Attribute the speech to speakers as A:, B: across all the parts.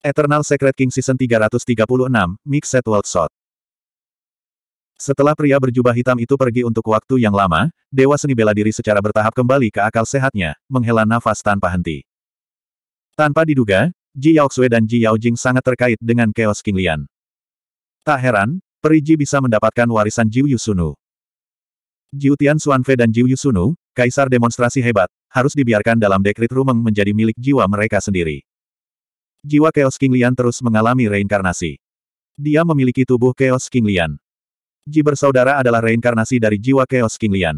A: Eternal Secret King Season 336, Mixed World Shot. Setelah pria berjubah hitam itu pergi untuk waktu yang lama, Dewa Seni bela diri secara bertahap kembali ke akal sehatnya, menghela nafas tanpa henti. Tanpa diduga, Ji Yaoxue dan Ji Yaojing sangat terkait dengan Chaos King Lian. Tak heran, Periji bisa mendapatkan warisan Jiu Yusunu. Jiu Tian Suanfe dan Jiu Yusunu, kaisar demonstrasi hebat, harus dibiarkan dalam dekrit Rumeng menjadi milik jiwa mereka sendiri. Jiwa Chaos King Lian terus mengalami reinkarnasi. Dia memiliki tubuh Chaos King Lian. Ji bersaudara adalah reinkarnasi dari jiwa Chaos King Lian.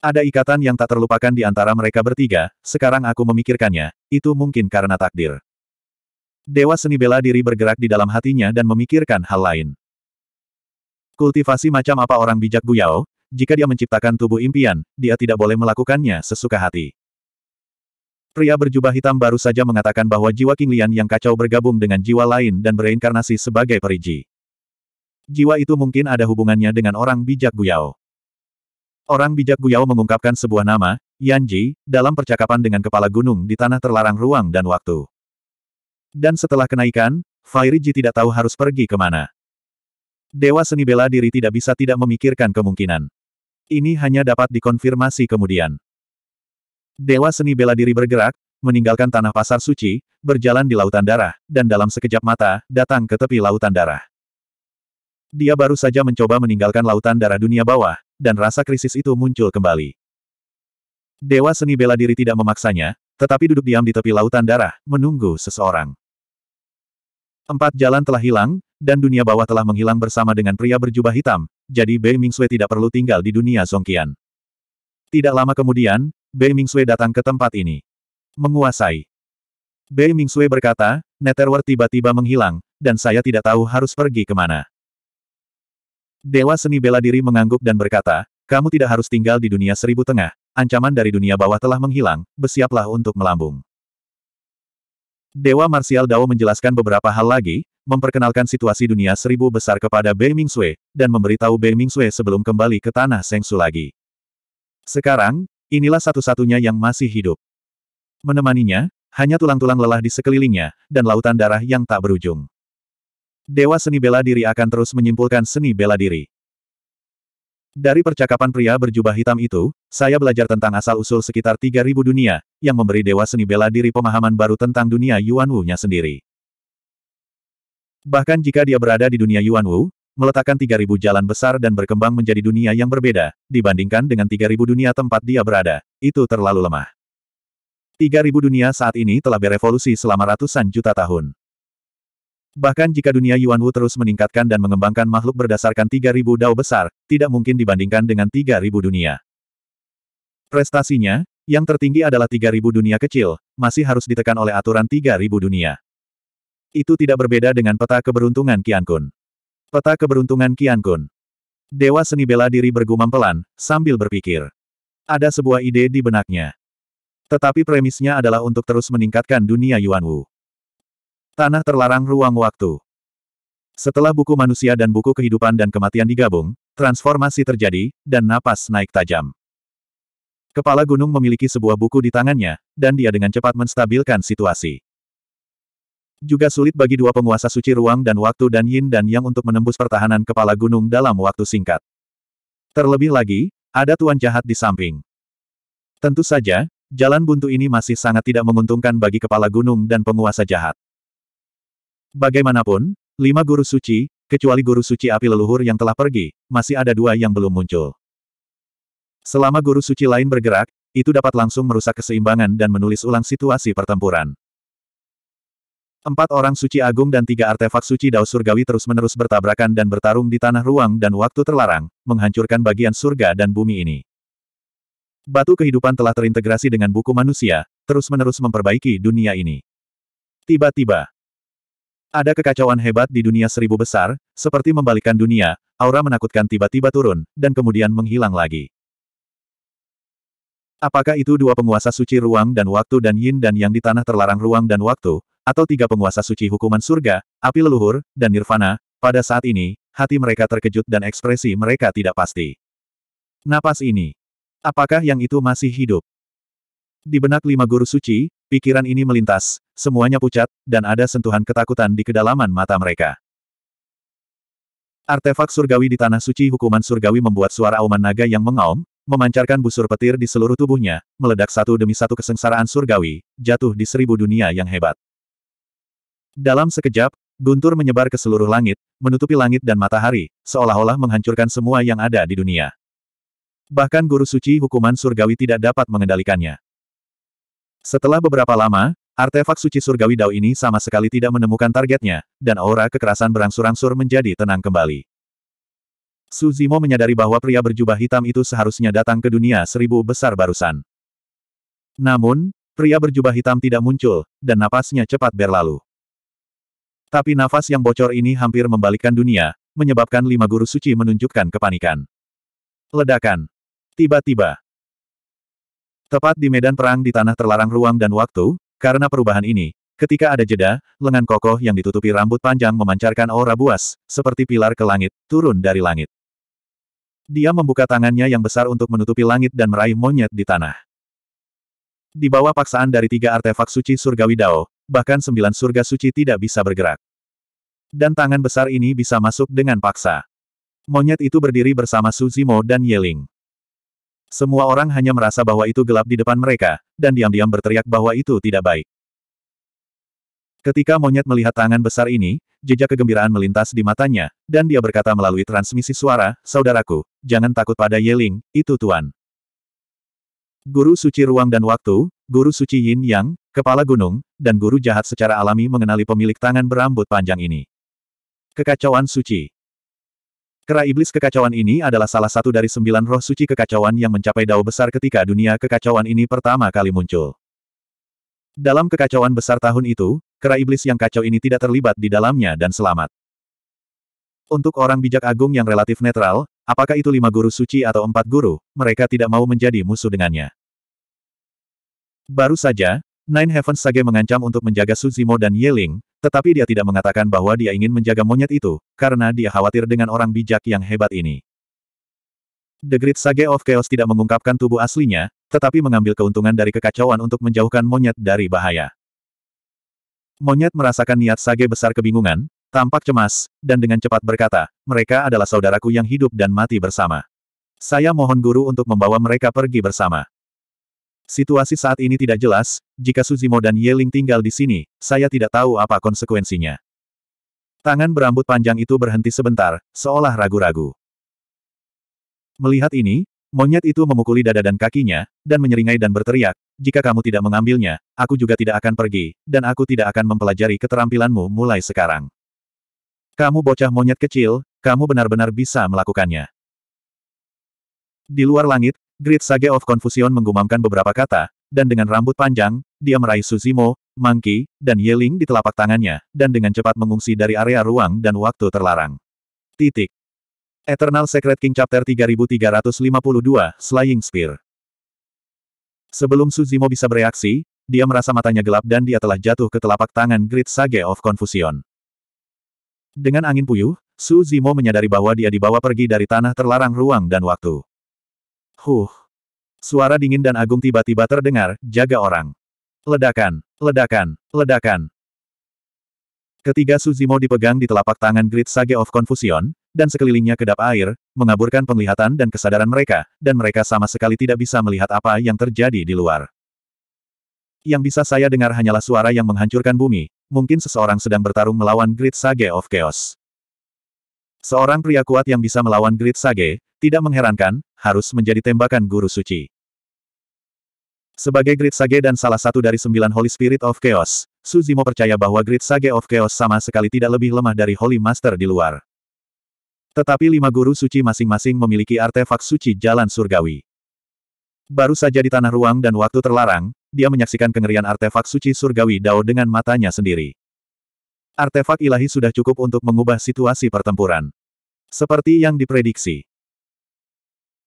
A: Ada ikatan yang tak terlupakan di antara mereka bertiga, sekarang aku memikirkannya, itu mungkin karena takdir. Dewa seni bela diri bergerak di dalam hatinya dan memikirkan hal lain. Kultivasi macam apa orang bijak Yao, jika dia menciptakan tubuh impian, dia tidak boleh melakukannya sesuka hati. Pria berjubah hitam baru saja mengatakan bahwa jiwa King Lian yang kacau bergabung dengan jiwa lain dan bereinkarnasi sebagai periji. Jiwa itu mungkin ada hubungannya dengan orang bijak Guyao. Orang bijak Guyao mengungkapkan sebuah nama, Yanji, dalam percakapan dengan kepala gunung di tanah terlarang ruang dan waktu. Dan setelah kenaikan, Fairiji tidak tahu harus pergi kemana. Dewa seni bela diri tidak bisa tidak memikirkan kemungkinan. Ini hanya dapat dikonfirmasi kemudian. Dewa seni bela diri bergerak, meninggalkan tanah pasar suci, berjalan di lautan darah, dan dalam sekejap mata, datang ke tepi lautan darah. Dia baru saja mencoba meninggalkan lautan darah dunia bawah, dan rasa krisis itu muncul kembali. Dewa seni bela diri tidak memaksanya, tetapi duduk diam di tepi lautan darah, menunggu seseorang. Empat jalan telah hilang, dan dunia bawah telah menghilang bersama dengan pria berjubah hitam, jadi Bei Mingxue tidak perlu tinggal di dunia Songkian. Tidak lama kemudian, Bei datang ke tempat ini. Menguasai. Bei berkata, Netherworld tiba-tiba menghilang, dan saya tidak tahu harus pergi kemana. Dewa seni bela diri mengangguk dan berkata, kamu tidak harus tinggal di dunia seribu tengah, ancaman dari dunia bawah telah menghilang, bersiaplah untuk melambung. Dewa Marsial Dao menjelaskan beberapa hal lagi, memperkenalkan situasi dunia seribu besar kepada Bei dan memberitahu Bei sebelum kembali ke tanah Sengsu lagi. Sekarang, Inilah satu-satunya yang masih hidup. Menemaninya, hanya tulang-tulang lelah di sekelilingnya, dan lautan darah yang tak berujung. Dewa seni bela diri akan terus menyimpulkan seni bela diri. Dari percakapan pria berjubah hitam itu, saya belajar tentang asal-usul sekitar 3000 dunia, yang memberi Dewa Seni Bela Diri pemahaman baru tentang dunia Yuan Wu-nya sendiri. Bahkan jika dia berada di dunia Yuan Wu, meletakkan 3.000 jalan besar dan berkembang menjadi dunia yang berbeda, dibandingkan dengan 3.000 dunia tempat dia berada, itu terlalu lemah. 3.000 dunia saat ini telah berevolusi selama ratusan juta tahun. Bahkan jika dunia Yuan Wu terus meningkatkan dan mengembangkan makhluk berdasarkan 3.000 dao besar, tidak mungkin dibandingkan dengan 3.000 dunia. Prestasinya, yang tertinggi adalah 3.000 dunia kecil, masih harus ditekan oleh aturan 3.000 dunia. Itu tidak berbeda dengan peta keberuntungan Qiankun. Peta keberuntungan Kian Kun. Dewa seni bela diri bergumam pelan, sambil berpikir. Ada sebuah ide di benaknya. Tetapi premisnya adalah untuk terus meningkatkan dunia Yuan Wu. Tanah terlarang ruang waktu. Setelah buku manusia dan buku kehidupan dan kematian digabung, transformasi terjadi, dan napas naik tajam. Kepala gunung memiliki sebuah buku di tangannya, dan dia dengan cepat menstabilkan situasi. Juga sulit bagi dua penguasa suci ruang dan waktu dan yin dan yang untuk menembus pertahanan kepala gunung dalam waktu singkat. Terlebih lagi, ada tuan jahat di samping. Tentu saja, jalan buntu ini masih sangat tidak menguntungkan bagi kepala gunung dan penguasa jahat. Bagaimanapun, lima guru suci, kecuali guru suci api leluhur yang telah pergi, masih ada dua yang belum muncul. Selama guru suci lain bergerak, itu dapat langsung merusak keseimbangan dan menulis ulang situasi pertempuran. Empat orang suci agung dan tiga artefak suci dao surgawi terus-menerus bertabrakan dan bertarung di tanah ruang dan waktu terlarang, menghancurkan bagian surga dan bumi ini. Batu kehidupan telah terintegrasi dengan buku manusia, terus-menerus memperbaiki dunia ini. Tiba-tiba, ada kekacauan hebat di dunia seribu besar, seperti membalikkan dunia, aura menakutkan tiba-tiba turun, dan kemudian menghilang lagi. Apakah itu dua penguasa suci ruang dan waktu dan yin dan yang di tanah terlarang ruang dan waktu, atau tiga penguasa suci hukuman surga, api leluhur, dan nirvana, pada saat ini, hati mereka terkejut dan ekspresi mereka tidak pasti. Napas ini. Apakah yang itu masih hidup? Di benak lima guru suci, pikiran ini melintas, semuanya pucat, dan ada sentuhan ketakutan di kedalaman mata mereka. Artefak surgawi di Tanah Suci hukuman surgawi membuat suara auman naga yang mengaum, memancarkan busur petir di seluruh tubuhnya, meledak satu demi satu kesengsaraan surgawi, jatuh di seribu dunia yang hebat. Dalam sekejap, guntur menyebar ke seluruh langit, menutupi langit dan matahari, seolah-olah menghancurkan semua yang ada di dunia. Bahkan guru suci hukuman surgawi tidak dapat mengendalikannya. Setelah beberapa lama, artefak suci surgawi Dao ini sama sekali tidak menemukan targetnya, dan aura kekerasan berangsur-angsur menjadi tenang kembali. Suzimo menyadari bahwa pria berjubah hitam itu seharusnya datang ke dunia seribu besar barusan. Namun, pria berjubah hitam tidak muncul, dan napasnya cepat berlalu. Tapi nafas yang bocor ini hampir membalikkan dunia, menyebabkan lima guru suci menunjukkan kepanikan. Ledakan. Tiba-tiba. Tepat di medan perang di tanah terlarang ruang dan waktu, karena perubahan ini, ketika ada jeda, lengan kokoh yang ditutupi rambut panjang memancarkan aura buas, seperti pilar ke langit, turun dari langit. Dia membuka tangannya yang besar untuk menutupi langit dan meraih monyet di tanah. Di bawah paksaan dari tiga artefak suci surgawi Dao, bahkan sembilan surga suci tidak bisa bergerak. Dan tangan besar ini bisa masuk dengan paksa. Monyet itu berdiri bersama Suzimo dan Yeling. Semua orang hanya merasa bahwa itu gelap di depan mereka, dan diam-diam berteriak bahwa itu tidak baik. Ketika monyet melihat tangan besar ini, jejak kegembiraan melintas di matanya, dan dia berkata melalui transmisi suara, Saudaraku, jangan takut pada Yeling, itu Tuan. Guru suci ruang dan waktu, Guru Suci Yin Yang, kepala gunung, dan guru jahat secara alami mengenali pemilik tangan berambut panjang ini. Kekacauan Suci Kera Iblis Kekacauan ini adalah salah satu dari sembilan roh suci kekacauan yang mencapai dao besar ketika dunia kekacauan ini pertama kali muncul. Dalam kekacauan besar tahun itu, kera iblis yang kacau ini tidak terlibat di dalamnya dan selamat. Untuk orang bijak agung yang relatif netral, apakah itu lima guru suci atau empat guru, mereka tidak mau menjadi musuh dengannya. Baru saja, Nine Heavens Sage mengancam untuk menjaga Suzimo dan Yeling, tetapi dia tidak mengatakan bahwa dia ingin menjaga monyet itu, karena dia khawatir dengan orang bijak yang hebat ini. The Great Sage of Chaos tidak mengungkapkan tubuh aslinya, tetapi mengambil keuntungan dari kekacauan untuk menjauhkan monyet dari bahaya. Monyet merasakan niat Sage besar kebingungan, tampak cemas, dan dengan cepat berkata, mereka adalah saudaraku yang hidup dan mati bersama. Saya mohon guru untuk membawa mereka pergi bersama. Situasi saat ini tidak jelas, jika Suzimo dan Yeling tinggal di sini, saya tidak tahu apa konsekuensinya. Tangan berambut panjang itu berhenti sebentar, seolah ragu-ragu. Melihat ini, monyet itu memukuli dada dan kakinya, dan menyeringai dan berteriak, jika kamu tidak mengambilnya, aku juga tidak akan pergi, dan aku tidak akan mempelajari keterampilanmu mulai sekarang. Kamu bocah monyet kecil, kamu benar-benar bisa melakukannya. Di luar langit, Great Sage of Confusion menggumamkan beberapa kata, dan dengan rambut panjang, dia meraih Suzimo, Mangki, dan Yeling di telapak tangannya, dan dengan cepat mengungsi dari area ruang dan waktu terlarang. Titik. Eternal Secret King Chapter 3352, Slaying Spear. Sebelum Suzimo bisa bereaksi, dia merasa matanya gelap dan dia telah jatuh ke telapak tangan Great Sage of Confusion. Dengan angin puyuh, Suzimo menyadari bahwa dia dibawa pergi dari tanah terlarang ruang dan waktu. Huh. Suara dingin dan agung tiba-tiba terdengar, jaga orang. Ledakan, ledakan, ledakan. Ketiga Suzimo dipegang di telapak tangan Great Sage of Confusion, dan sekelilingnya kedap air, mengaburkan penglihatan dan kesadaran mereka, dan mereka sama sekali tidak bisa melihat apa yang terjadi di luar. Yang bisa saya dengar hanyalah suara yang menghancurkan bumi, mungkin seseorang sedang bertarung melawan Great Sage of Chaos. Seorang pria kuat yang bisa melawan Great Sage, tidak mengherankan, harus menjadi tembakan guru suci. Sebagai Great Sage dan salah satu dari sembilan Holy Spirit of Chaos, Suzimo percaya bahwa Great Sage of Chaos sama sekali tidak lebih lemah dari Holy Master di luar. Tetapi lima guru suci masing-masing memiliki artefak suci jalan surgawi. Baru saja di tanah ruang dan waktu terlarang, dia menyaksikan kengerian artefak suci surgawi Dao dengan matanya sendiri artefak ilahi sudah cukup untuk mengubah situasi pertempuran. Seperti yang diprediksi.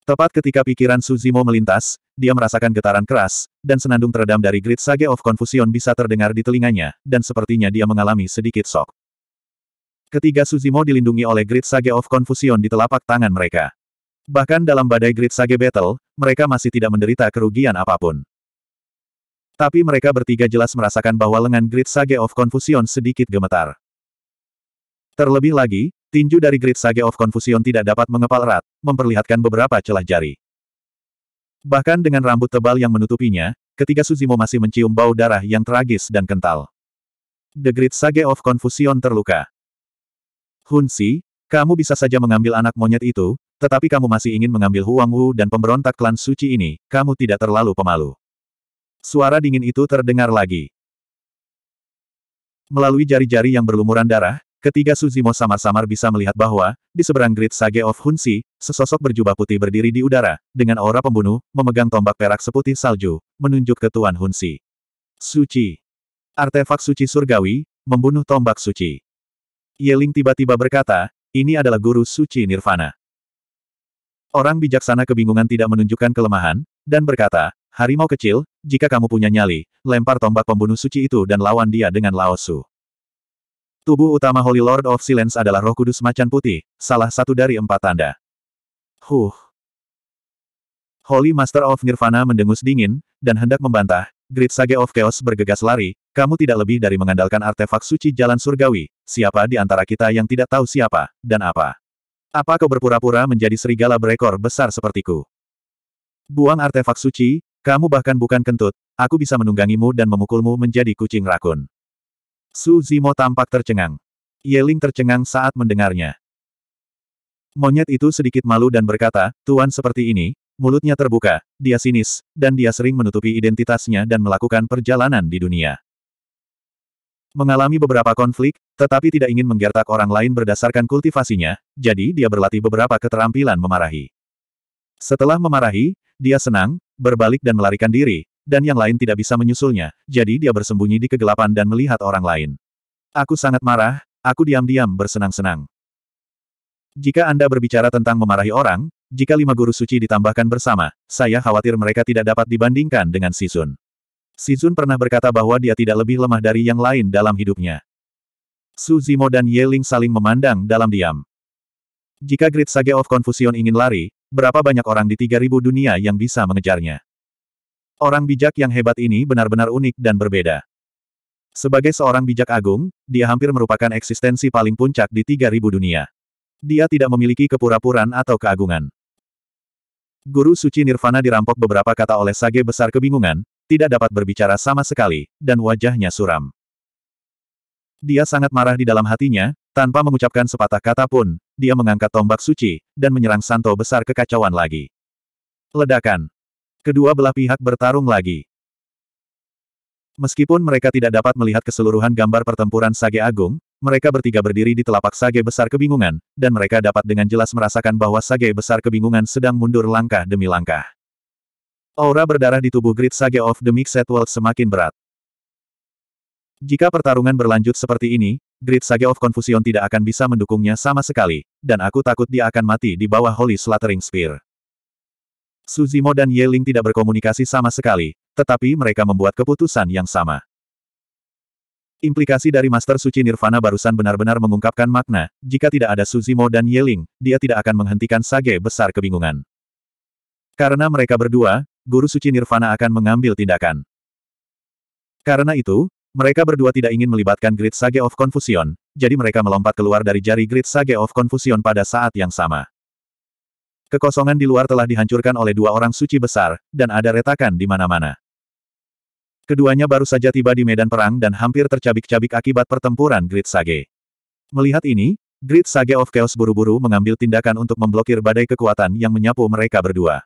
A: Tepat ketika pikiran Suzimo melintas, dia merasakan getaran keras, dan senandung teredam dari Grid Sage of Confusion bisa terdengar di telinganya, dan sepertinya dia mengalami sedikit shock. Ketiga Suzimo dilindungi oleh Grid Sage of Confusion di telapak tangan mereka. Bahkan dalam badai Grid Sage Battle, mereka masih tidak menderita kerugian apapun. Tapi mereka bertiga jelas merasakan bahwa lengan Great Sage of Confusion sedikit gemetar. Terlebih lagi, tinju dari Great Sage of Confusion tidak dapat mengepal erat, memperlihatkan beberapa celah jari. Bahkan dengan rambut tebal yang menutupinya, ketiga Suzimo masih mencium bau darah yang tragis dan kental. The Great Sage of Confusion terluka. Hunsi, kamu bisa saja mengambil anak monyet itu, tetapi kamu masih ingin mengambil Huang Wu dan pemberontak klan suci ini, kamu tidak terlalu pemalu. Suara dingin itu terdengar lagi. Melalui jari-jari yang berlumuran darah, ketiga Suzimo samar-samar bisa melihat bahwa, di seberang grid Sage of Hunsi, sesosok berjubah putih berdiri di udara, dengan aura pembunuh, memegang tombak perak seputih salju, menunjuk ke Tuan Hunsi. Suci. Artefak suci surgawi, membunuh tombak suci. Yeling tiba-tiba berkata, ini adalah guru suci Nirvana. Orang bijaksana kebingungan tidak menunjukkan kelemahan, dan berkata, Harimau kecil, jika kamu punya nyali, lempar tombak pembunuh suci itu dan lawan dia dengan Laosu. Tubuh utama Holy Lord of Silence adalah roh kudus macan putih, salah satu dari empat tanda. Huh. Holy Master of Nirvana mendengus dingin, dan hendak membantah, Great Sage of Chaos bergegas lari, kamu tidak lebih dari mengandalkan artefak suci jalan surgawi, siapa di antara kita yang tidak tahu siapa, dan apa. Apa kau berpura-pura menjadi serigala berekor besar sepertiku? Buang artefak suci, kamu bahkan bukan kentut, aku bisa menunggangimu dan memukulmu menjadi kucing rakun. Su Zimo tampak tercengang. Yeling tercengang saat mendengarnya. Monyet itu sedikit malu dan berkata, Tuan seperti ini, mulutnya terbuka, dia sinis, dan dia sering menutupi identitasnya dan melakukan perjalanan di dunia. Mengalami beberapa konflik, tetapi tidak ingin menggertak orang lain berdasarkan kultivasinya, jadi dia berlatih beberapa keterampilan memarahi. Setelah memarahi, dia senang, berbalik dan melarikan diri, dan yang lain tidak bisa menyusulnya, jadi dia bersembunyi di kegelapan dan melihat orang lain. Aku sangat marah, aku diam-diam bersenang-senang. Jika Anda berbicara tentang memarahi orang, jika lima guru suci ditambahkan bersama, saya khawatir mereka tidak dapat dibandingkan dengan Sisun. Sisun pernah berkata bahwa dia tidak lebih lemah dari yang lain dalam hidupnya. Su Zimo dan Ye Ling saling memandang dalam diam. Jika Great Sage of Confusion ingin lari, Berapa banyak orang di 3000 dunia yang bisa mengejarnya? Orang bijak yang hebat ini benar-benar unik dan berbeda. Sebagai seorang bijak agung, dia hampir merupakan eksistensi paling puncak di 3000 dunia. Dia tidak memiliki kepura-puran atau keagungan. Guru suci Nirvana dirampok beberapa kata oleh sage besar kebingungan, tidak dapat berbicara sama sekali, dan wajahnya suram. Dia sangat marah di dalam hatinya, tanpa mengucapkan sepatah kata pun, dia mengangkat tombak suci, dan menyerang Santo besar kekacauan lagi. Ledakan. Kedua belah pihak bertarung lagi. Meskipun mereka tidak dapat melihat keseluruhan gambar pertempuran Sage Agung, mereka bertiga berdiri di telapak Sage Besar Kebingungan, dan mereka dapat dengan jelas merasakan bahwa Sage Besar Kebingungan sedang mundur langkah demi langkah. Aura berdarah di tubuh Great Sage of the Mixed World semakin berat. Jika pertarungan berlanjut seperti ini, Great Sage of Confusion tidak akan bisa mendukungnya sama sekali, dan aku takut dia akan mati di bawah Holy Slattering Spear. Suzimo dan Yeling tidak berkomunikasi sama sekali, tetapi mereka membuat keputusan yang sama. Implikasi dari Master Suci Nirvana barusan benar-benar mengungkapkan makna, jika tidak ada Suzimo dan Yeling, dia tidak akan menghentikan Sage besar kebingungan. Karena mereka berdua, Guru Suci Nirvana akan mengambil tindakan. Karena itu, mereka berdua tidak ingin melibatkan Great Sage of Confusion, jadi mereka melompat keluar dari jari Great Sage of Confusion pada saat yang sama. Kekosongan di luar telah dihancurkan oleh dua orang suci besar, dan ada retakan di mana-mana. Keduanya baru saja tiba di medan perang dan hampir tercabik-cabik akibat pertempuran Great Sage. Melihat ini, Great Sage of Chaos buru-buru mengambil tindakan untuk memblokir badai kekuatan yang menyapu mereka berdua.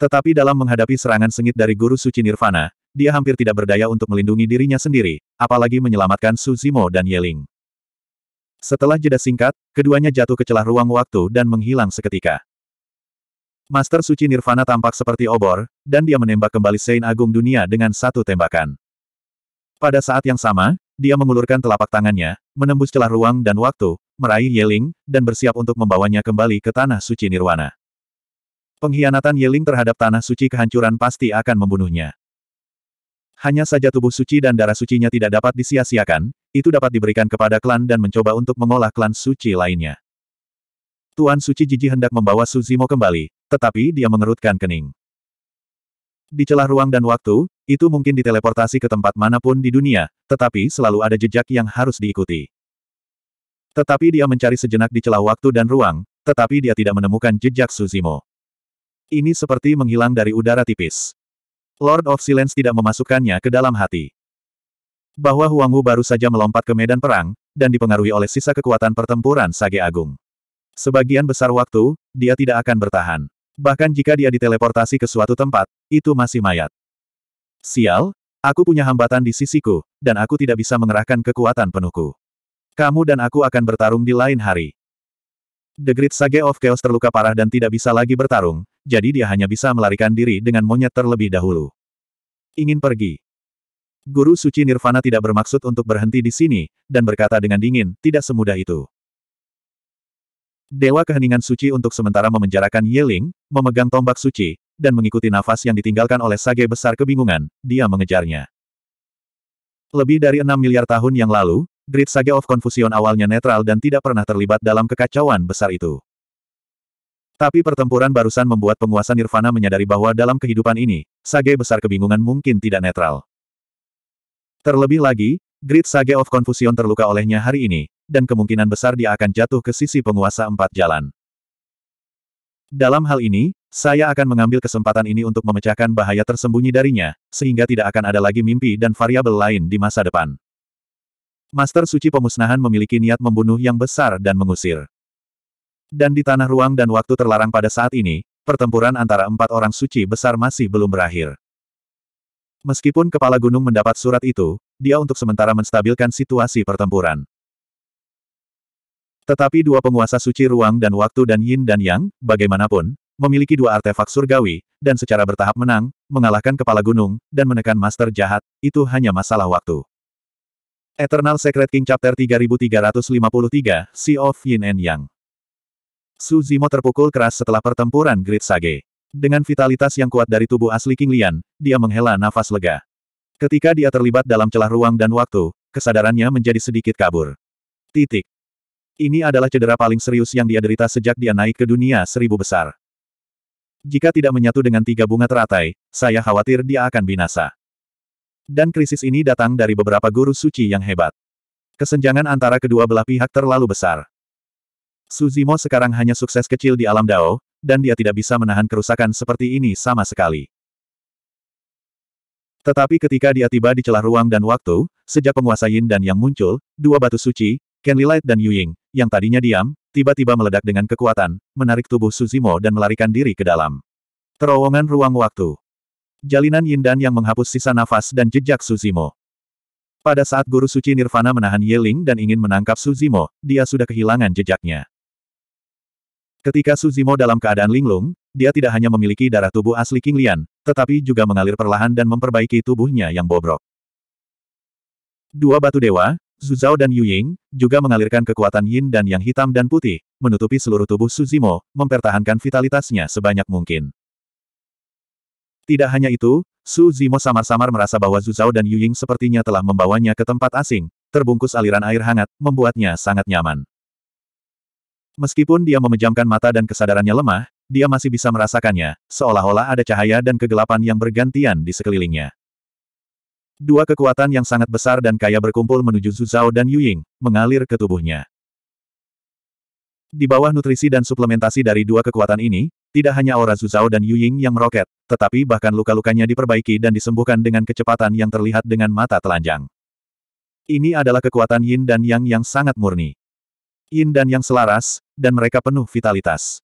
A: Tetapi dalam menghadapi serangan sengit dari Guru Suci Nirvana, dia hampir tidak berdaya untuk melindungi dirinya sendiri, apalagi menyelamatkan Suzimo dan Yeling. Setelah jeda singkat, keduanya jatuh ke celah ruang waktu dan menghilang seketika. Master Suci Nirvana tampak seperti obor, dan dia menembak kembali Sein Agung Dunia dengan satu tembakan. Pada saat yang sama, dia mengulurkan telapak tangannya, menembus celah ruang dan waktu, meraih Yeling, dan bersiap untuk membawanya kembali ke Tanah Suci Nirwana. Pengkhianatan Yeling terhadap Tanah Suci kehancuran pasti akan membunuhnya. Hanya saja tubuh suci dan darah sucinya tidak dapat disia-siakan, itu dapat diberikan kepada klan dan mencoba untuk mengolah klan suci lainnya. Tuan Suci Jiji hendak membawa Suzimo kembali, tetapi dia mengerutkan kening. Di celah ruang dan waktu, itu mungkin diteleportasi ke tempat manapun di dunia, tetapi selalu ada jejak yang harus diikuti. Tetapi dia mencari sejenak di celah waktu dan ruang, tetapi dia tidak menemukan jejak Suzimo. Ini seperti menghilang dari udara tipis. Lord of Silence tidak memasukkannya ke dalam hati. Bahwa Huanghu baru saja melompat ke medan perang, dan dipengaruhi oleh sisa kekuatan pertempuran Sage Agung. Sebagian besar waktu, dia tidak akan bertahan. Bahkan jika dia diteleportasi ke suatu tempat, itu masih mayat. Sial, aku punya hambatan di sisiku, dan aku tidak bisa mengerahkan kekuatan penuhku. Kamu dan aku akan bertarung di lain hari. The Great Sage of Chaos terluka parah dan tidak bisa lagi bertarung, jadi dia hanya bisa melarikan diri dengan monyet terlebih dahulu. Ingin pergi. Guru suci Nirvana tidak bermaksud untuk berhenti di sini, dan berkata dengan dingin, tidak semudah itu. Dewa keheningan suci untuk sementara memenjarakan Yeling, memegang tombak suci, dan mengikuti nafas yang ditinggalkan oleh sage besar kebingungan, dia mengejarnya. Lebih dari enam miliar tahun yang lalu, Great Sage of Confusion awalnya netral dan tidak pernah terlibat dalam kekacauan besar itu. Tapi pertempuran barusan membuat penguasa Nirvana menyadari bahwa dalam kehidupan ini, Sage besar kebingungan mungkin tidak netral. Terlebih lagi, Great Sage of Confusion terluka olehnya hari ini, dan kemungkinan besar dia akan jatuh ke sisi penguasa empat jalan. Dalam hal ini, saya akan mengambil kesempatan ini untuk memecahkan bahaya tersembunyi darinya, sehingga tidak akan ada lagi mimpi dan variabel lain di masa depan. Master Suci Pemusnahan memiliki niat membunuh yang besar dan mengusir. Dan di tanah ruang dan waktu terlarang pada saat ini, pertempuran antara empat orang suci besar masih belum berakhir. Meskipun kepala gunung mendapat surat itu, dia untuk sementara menstabilkan situasi pertempuran. Tetapi dua penguasa suci ruang dan waktu dan yin dan yang, bagaimanapun, memiliki dua artefak surgawi, dan secara bertahap menang, mengalahkan kepala gunung, dan menekan master jahat, itu hanya masalah waktu. Eternal Secret King Chapter 3353, Sea of Yin and Yang Su Zimo terpukul keras setelah pertempuran Great Sage. Dengan vitalitas yang kuat dari tubuh asli King Lian, dia menghela nafas lega. Ketika dia terlibat dalam celah ruang dan waktu, kesadarannya menjadi sedikit kabur. Titik. Ini adalah cedera paling serius yang dia derita sejak dia naik ke dunia seribu besar. Jika tidak menyatu dengan tiga bunga teratai, saya khawatir dia akan binasa. Dan krisis ini datang dari beberapa guru suci yang hebat. Kesenjangan antara kedua belah pihak terlalu besar. Suzimo sekarang hanya sukses kecil di alam Dao, dan dia tidak bisa menahan kerusakan seperti ini sama sekali. Tetapi ketika dia tiba di celah ruang dan waktu, sejak penguasa Yin dan Yang muncul, dua batu suci, Kenli Light dan Yuying, yang tadinya diam, tiba-tiba meledak dengan kekuatan, menarik tubuh Suzimo dan melarikan diri ke dalam. Terowongan ruang waktu. Jalinan Yin dan Yang menghapus sisa nafas dan jejak Suzimo. Pada saat Guru Suci Nirvana menahan Yeling dan ingin menangkap Suzimo, dia sudah kehilangan jejaknya. Ketika Suzimo dalam keadaan linglung, dia tidak hanya memiliki darah tubuh asli King Lian, tetapi juga mengalir perlahan dan memperbaiki tubuhnya yang bobrok. Dua batu dewa, Zuzao dan Yu Ying, juga mengalirkan kekuatan yin dan yang hitam dan putih, menutupi seluruh tubuh Suzimo, mempertahankan vitalitasnya sebanyak mungkin. Tidak hanya itu, Su Zimo samar-samar merasa bahwa Zuzao dan Yu Ying sepertinya telah membawanya ke tempat asing, terbungkus aliran air hangat, membuatnya sangat nyaman. Meskipun dia memejamkan mata dan kesadarannya lemah, dia masih bisa merasakannya, seolah-olah ada cahaya dan kegelapan yang bergantian di sekelilingnya. Dua kekuatan yang sangat besar dan kaya berkumpul menuju Zuzao dan Yuying, mengalir ke tubuhnya. Di bawah nutrisi dan suplementasi dari dua kekuatan ini, tidak hanya aura Zuzao dan Yuying yang meroket, tetapi bahkan luka-lukanya diperbaiki dan disembuhkan dengan kecepatan yang terlihat dengan mata telanjang. Ini adalah kekuatan Yin dan Yang yang sangat murni yin dan yang selaras, dan mereka penuh vitalitas.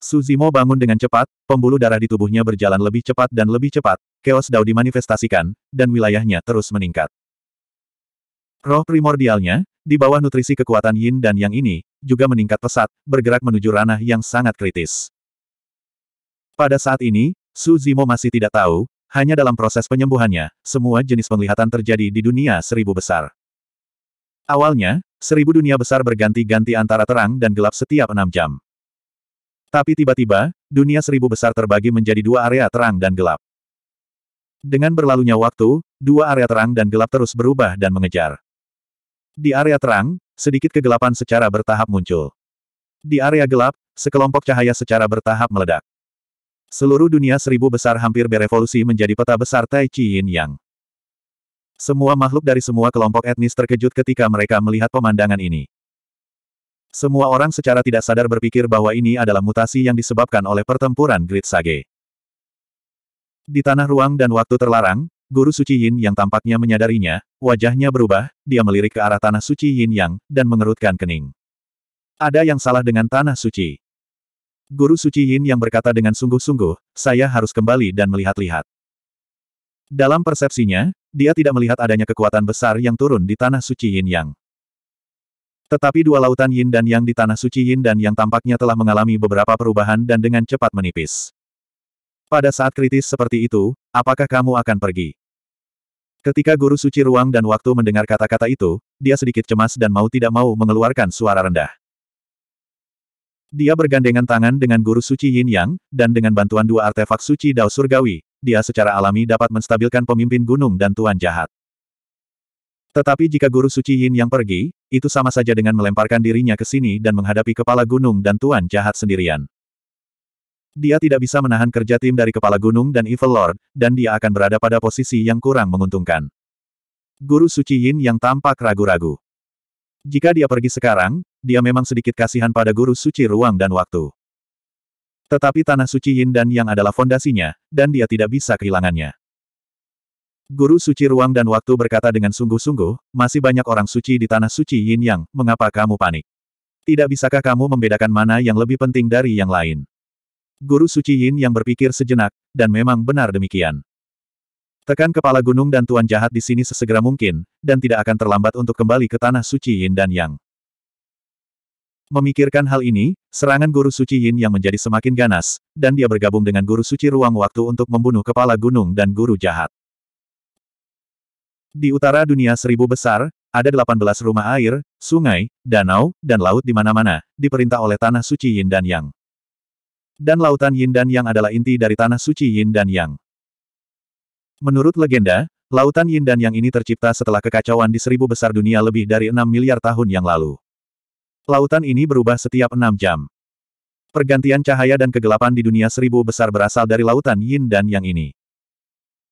A: Suzimo bangun dengan cepat, pembuluh darah di tubuhnya berjalan lebih cepat dan lebih cepat, keos Dao dimanifestasikan, dan wilayahnya terus meningkat. Roh primordialnya, di bawah nutrisi kekuatan yin dan yang ini, juga meningkat pesat, bergerak menuju ranah yang sangat kritis. Pada saat ini, Suzimo masih tidak tahu, hanya dalam proses penyembuhannya, semua jenis penglihatan terjadi di dunia seribu besar. Awalnya, seribu dunia besar berganti-ganti antara terang dan gelap setiap enam jam. Tapi tiba-tiba, dunia seribu besar terbagi menjadi dua area terang dan gelap. Dengan berlalunya waktu, dua area terang dan gelap terus berubah dan mengejar. Di area terang, sedikit kegelapan secara bertahap muncul. Di area gelap, sekelompok cahaya secara bertahap meledak. Seluruh dunia seribu besar hampir berevolusi menjadi peta besar Tai Chi Yin Yang. Semua makhluk dari semua kelompok etnis terkejut ketika mereka melihat pemandangan ini. Semua orang secara tidak sadar berpikir bahwa ini adalah mutasi yang disebabkan oleh pertempuran Grid Sage. Di tanah ruang dan waktu terlarang, Guru Suci Yin yang tampaknya menyadarinya, wajahnya berubah, dia melirik ke arah tanah suci Yin Yang, dan mengerutkan kening. Ada yang salah dengan tanah suci. Guru Suci Yin yang berkata dengan sungguh-sungguh, saya harus kembali dan melihat-lihat. Dalam persepsinya, dia tidak melihat adanya kekuatan besar yang turun di tanah suci Yin Yang. Tetapi dua lautan Yin dan Yang di tanah suci Yin dan Yang tampaknya telah mengalami beberapa perubahan dan dengan cepat menipis. Pada saat kritis seperti itu, apakah kamu akan pergi? Ketika guru suci ruang dan waktu mendengar kata-kata itu, dia sedikit cemas dan mau tidak mau mengeluarkan suara rendah. Dia bergandengan tangan dengan guru suci Yin Yang, dan dengan bantuan dua artefak suci Dao Surgawi, dia secara alami dapat menstabilkan pemimpin gunung dan tuan jahat. Tetapi jika guru suci Yin yang pergi, itu sama saja dengan melemparkan dirinya ke sini dan menghadapi kepala gunung dan tuan jahat sendirian. Dia tidak bisa menahan kerja tim dari kepala gunung dan Evil Lord, dan dia akan berada pada posisi yang kurang menguntungkan. Guru suci Yin yang tampak ragu-ragu. Jika dia pergi sekarang, dia memang sedikit kasihan pada guru suci ruang dan waktu. Tetapi tanah suci Yin dan Yang adalah fondasinya, dan dia tidak bisa kehilangannya. Guru suci ruang dan waktu berkata dengan sungguh-sungguh, masih banyak orang suci di tanah suci Yin Yang, mengapa kamu panik? Tidak bisakah kamu membedakan mana yang lebih penting dari yang lain? Guru suci Yin yang berpikir sejenak, dan memang benar demikian. Tekan kepala gunung dan tuan jahat di sini sesegera mungkin, dan tidak akan terlambat untuk kembali ke tanah suci Yin dan Yang. Memikirkan hal ini, serangan Guru Suci Yin yang menjadi semakin ganas, dan dia bergabung dengan Guru Suci Ruang Waktu untuk membunuh kepala gunung dan guru jahat. Di utara dunia seribu besar, ada 18 rumah air, sungai, danau, dan laut di mana-mana, diperintah oleh tanah suci Yin dan Yang. Dan lautan Yin dan Yang adalah inti dari tanah suci Yin dan Yang. Menurut legenda, lautan Yin dan Yang ini tercipta setelah kekacauan di seribu besar dunia lebih dari enam miliar tahun yang lalu. Lautan ini berubah setiap enam jam. Pergantian cahaya dan kegelapan di dunia seribu besar berasal dari lautan yin dan yang ini.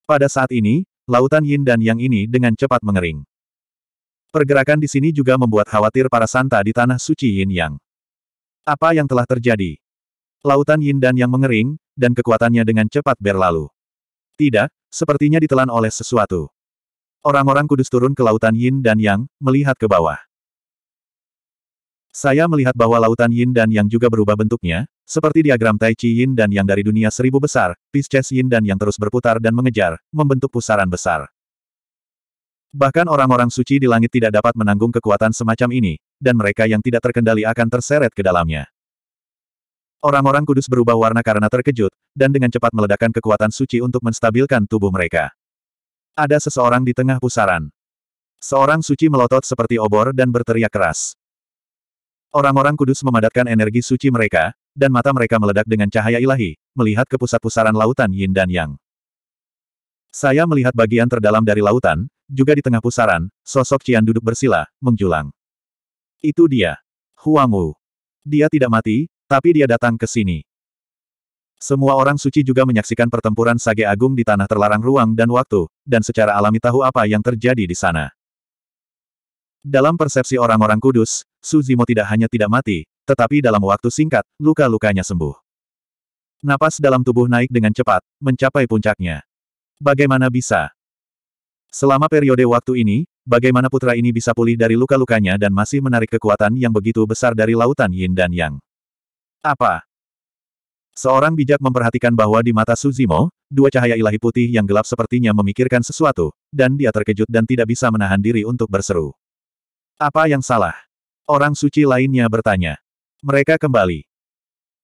A: Pada saat ini, lautan yin dan yang ini dengan cepat mengering. Pergerakan di sini juga membuat khawatir para santa di tanah suci yin yang. Apa yang telah terjadi? Lautan yin dan yang mengering, dan kekuatannya dengan cepat berlalu. Tidak, sepertinya ditelan oleh sesuatu. Orang-orang kudus turun ke lautan yin dan yang, melihat ke bawah. Saya melihat bahwa lautan yin dan yang juga berubah bentuknya, seperti diagram tai chi yin dan yang dari dunia seribu besar, pisces yin dan yang terus berputar dan mengejar, membentuk pusaran besar. Bahkan orang-orang suci di langit tidak dapat menanggung kekuatan semacam ini, dan mereka yang tidak terkendali akan terseret ke dalamnya. Orang-orang kudus berubah warna karena terkejut, dan dengan cepat meledakkan kekuatan suci untuk menstabilkan tubuh mereka. Ada seseorang di tengah pusaran. Seorang suci melotot seperti obor dan berteriak keras. Orang-orang kudus memadatkan energi suci mereka, dan mata mereka meledak dengan cahaya ilahi, melihat ke pusat-pusaran lautan yin dan yang. Saya melihat bagian terdalam dari lautan, juga di tengah pusaran, sosok Cian duduk bersila, menjulang. Itu dia. Huang Wu. Dia tidak mati, tapi dia datang ke sini. Semua orang suci juga menyaksikan pertempuran Sage Agung di tanah terlarang ruang dan waktu, dan secara alami tahu apa yang terjadi di sana. Dalam persepsi orang-orang kudus, Suzimo tidak hanya tidak mati, tetapi dalam waktu singkat, luka-lukanya sembuh. Napas dalam tubuh naik dengan cepat, mencapai puncaknya. Bagaimana bisa? Selama periode waktu ini, bagaimana putra ini bisa pulih dari luka-lukanya dan masih menarik kekuatan yang begitu besar dari lautan yin dan yang? Apa? Seorang bijak memperhatikan bahwa di mata Suzimo, dua cahaya ilahi putih yang gelap sepertinya memikirkan sesuatu, dan dia terkejut dan tidak bisa menahan diri untuk berseru. Apa yang salah? Orang suci lainnya bertanya. Mereka kembali.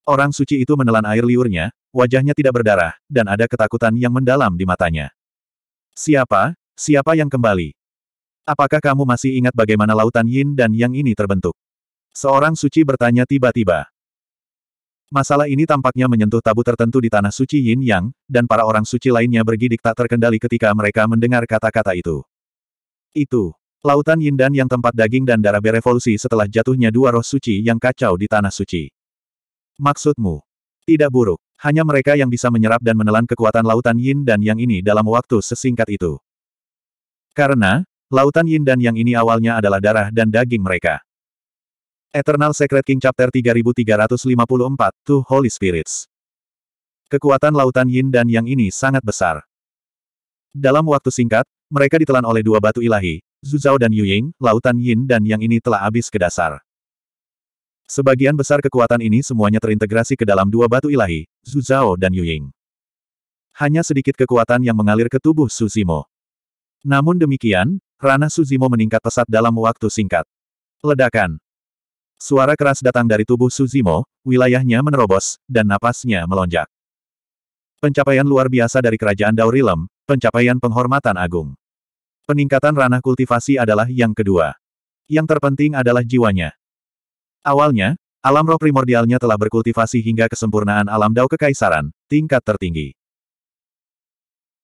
A: Orang suci itu menelan air liurnya, wajahnya tidak berdarah, dan ada ketakutan yang mendalam di matanya. Siapa? Siapa yang kembali? Apakah kamu masih ingat bagaimana lautan yin dan yang ini terbentuk? Seorang suci bertanya tiba-tiba. Masalah ini tampaknya menyentuh tabu tertentu di tanah suci Yin Yang, dan para orang suci lainnya bergidik tak terkendali ketika mereka mendengar kata-kata itu. Itu. Lautan Yin Dan yang tempat daging dan darah berevolusi setelah jatuhnya dua roh suci yang kacau di tanah suci. Maksudmu? Tidak buruk. Hanya mereka yang bisa menyerap dan menelan kekuatan lautan Yin dan yang ini dalam waktu sesingkat itu. Karena, lautan Yin dan yang ini awalnya adalah darah dan daging mereka. Eternal Secret King Chapter 3354, To Holy Spirits. Kekuatan lautan Yin dan yang ini sangat besar. Dalam waktu singkat, mereka ditelan oleh dua batu ilahi, Zuzhao dan Yu Ying, lautan Yin dan Yang ini telah habis ke dasar. Sebagian besar kekuatan ini semuanya terintegrasi ke dalam dua batu ilahi, Zuzhao dan Yu Ying. Hanya sedikit kekuatan yang mengalir ke tubuh Suzimo. Namun demikian, ranah Suzimo meningkat pesat dalam waktu singkat. Ledakan. Suara keras datang dari tubuh Suzimo, wilayahnya menerobos, dan napasnya melonjak. Pencapaian luar biasa dari kerajaan Daurilem, pencapaian penghormatan agung. Peningkatan ranah kultivasi adalah yang kedua. Yang terpenting adalah jiwanya. Awalnya, alam roh primordialnya telah berkultivasi hingga kesempurnaan alam dao kekaisaran, tingkat tertinggi.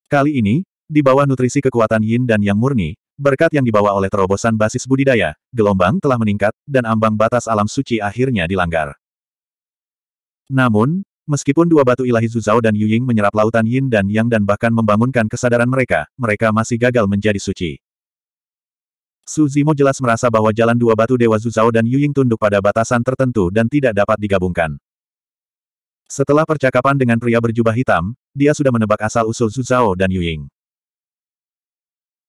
A: Kali ini, di bawah nutrisi kekuatan yin dan yang murni, berkat yang dibawa oleh terobosan basis budidaya, gelombang telah meningkat, dan ambang batas alam suci akhirnya dilanggar. Namun, Meskipun dua batu ilahi Zuzao dan Yuying menyerap lautan Yin dan Yang dan bahkan membangunkan kesadaran mereka, mereka masih gagal menjadi suci. Su Zimo jelas merasa bahwa jalan dua batu Dewa Zuzao dan Yuying tunduk pada batasan tertentu dan tidak dapat digabungkan. Setelah percakapan dengan pria berjubah hitam, dia sudah menebak asal-usul Zuzao dan Yuying.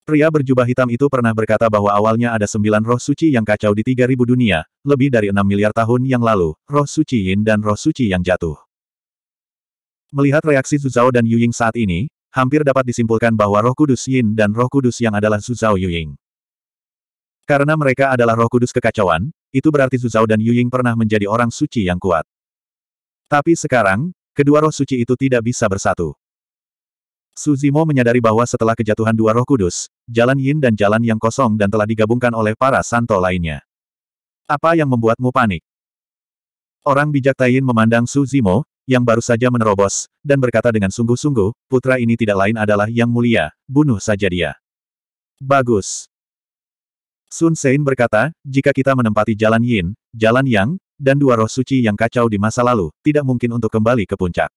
A: Pria berjubah hitam itu pernah berkata bahwa awalnya ada sembilan roh suci yang kacau di tiga ribu dunia, lebih dari enam miliar tahun yang lalu, roh suci Yin dan roh suci yang jatuh. Melihat reaksi Zuzao dan Yuying saat ini, hampir dapat disimpulkan bahwa roh kudus Yin dan roh kudus yang adalah Zuzao Yuying. Karena mereka adalah roh kudus kekacauan, itu berarti Zuzao dan Yuying pernah menjadi orang suci yang kuat. Tapi sekarang, kedua roh suci itu tidak bisa bersatu. Suzimo menyadari bahwa setelah kejatuhan dua roh kudus, jalan Yin dan jalan yang kosong dan telah digabungkan oleh para santo lainnya. Apa yang membuatmu panik? Orang bijak Taiyin memandang Suzimo, yang baru saja menerobos, dan berkata dengan sungguh-sungguh, putra ini tidak lain adalah yang mulia, bunuh saja dia. Bagus. Sun Sein berkata, jika kita menempati jalan Yin, jalan Yang, dan dua roh suci yang kacau di masa lalu, tidak mungkin untuk kembali ke puncak.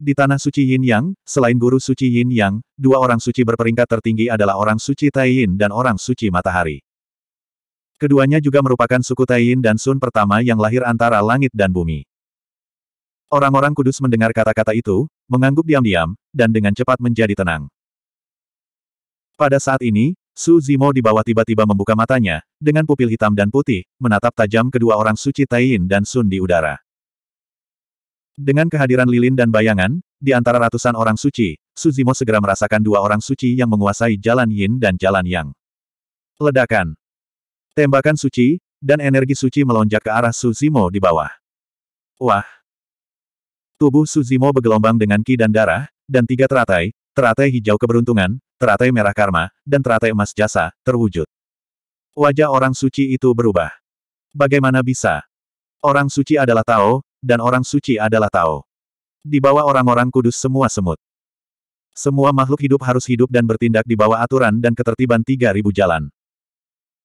A: Di tanah suci Yin Yang, selain guru suci Yin Yang, dua orang suci berperingkat tertinggi adalah orang suci Tai Yin dan orang suci matahari. Keduanya juga merupakan suku Tai Yin dan Sun pertama yang lahir antara langit dan bumi. Orang-orang kudus mendengar kata-kata itu, mengangguk diam-diam, dan dengan cepat menjadi tenang. Pada saat ini, Su Zimo di bawah tiba-tiba membuka matanya, dengan pupil hitam dan putih, menatap tajam kedua orang suci Taiyin dan Sun di udara. Dengan kehadiran lilin dan bayangan, di antara ratusan orang suci, Su Zimo segera merasakan dua orang suci yang menguasai jalan Yin dan jalan Yang. Ledakan. Tembakan suci, dan energi suci melonjak ke arah Su Zimo di bawah. Wah! Tubuh Suzimo bergelombang dengan ki dan darah, dan tiga teratai, teratai hijau keberuntungan, teratai merah karma, dan teratai emas jasa, terwujud. Wajah orang suci itu berubah. Bagaimana bisa? Orang suci adalah Tao, dan orang suci adalah Tao. Di bawah orang-orang kudus semua semut. Semua makhluk hidup harus hidup dan bertindak di bawah aturan dan ketertiban 3000 jalan.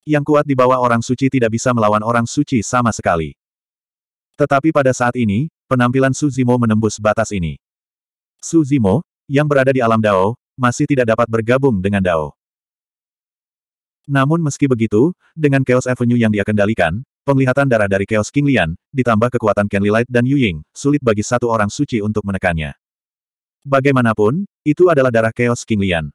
A: Yang kuat di bawah orang suci tidak bisa melawan orang suci sama sekali. Tetapi pada saat ini, Penampilan Suzimo menembus batas ini. Suzimo, yang berada di alam Dao, masih tidak dapat bergabung dengan Dao. Namun meski begitu, dengan Chaos Avenue yang dia kendalikan, penglihatan darah dari Chaos King Lian, ditambah kekuatan Kenli Light dan Yu Ying, sulit bagi satu orang suci untuk menekannya. Bagaimanapun, itu adalah darah Chaos King Lian.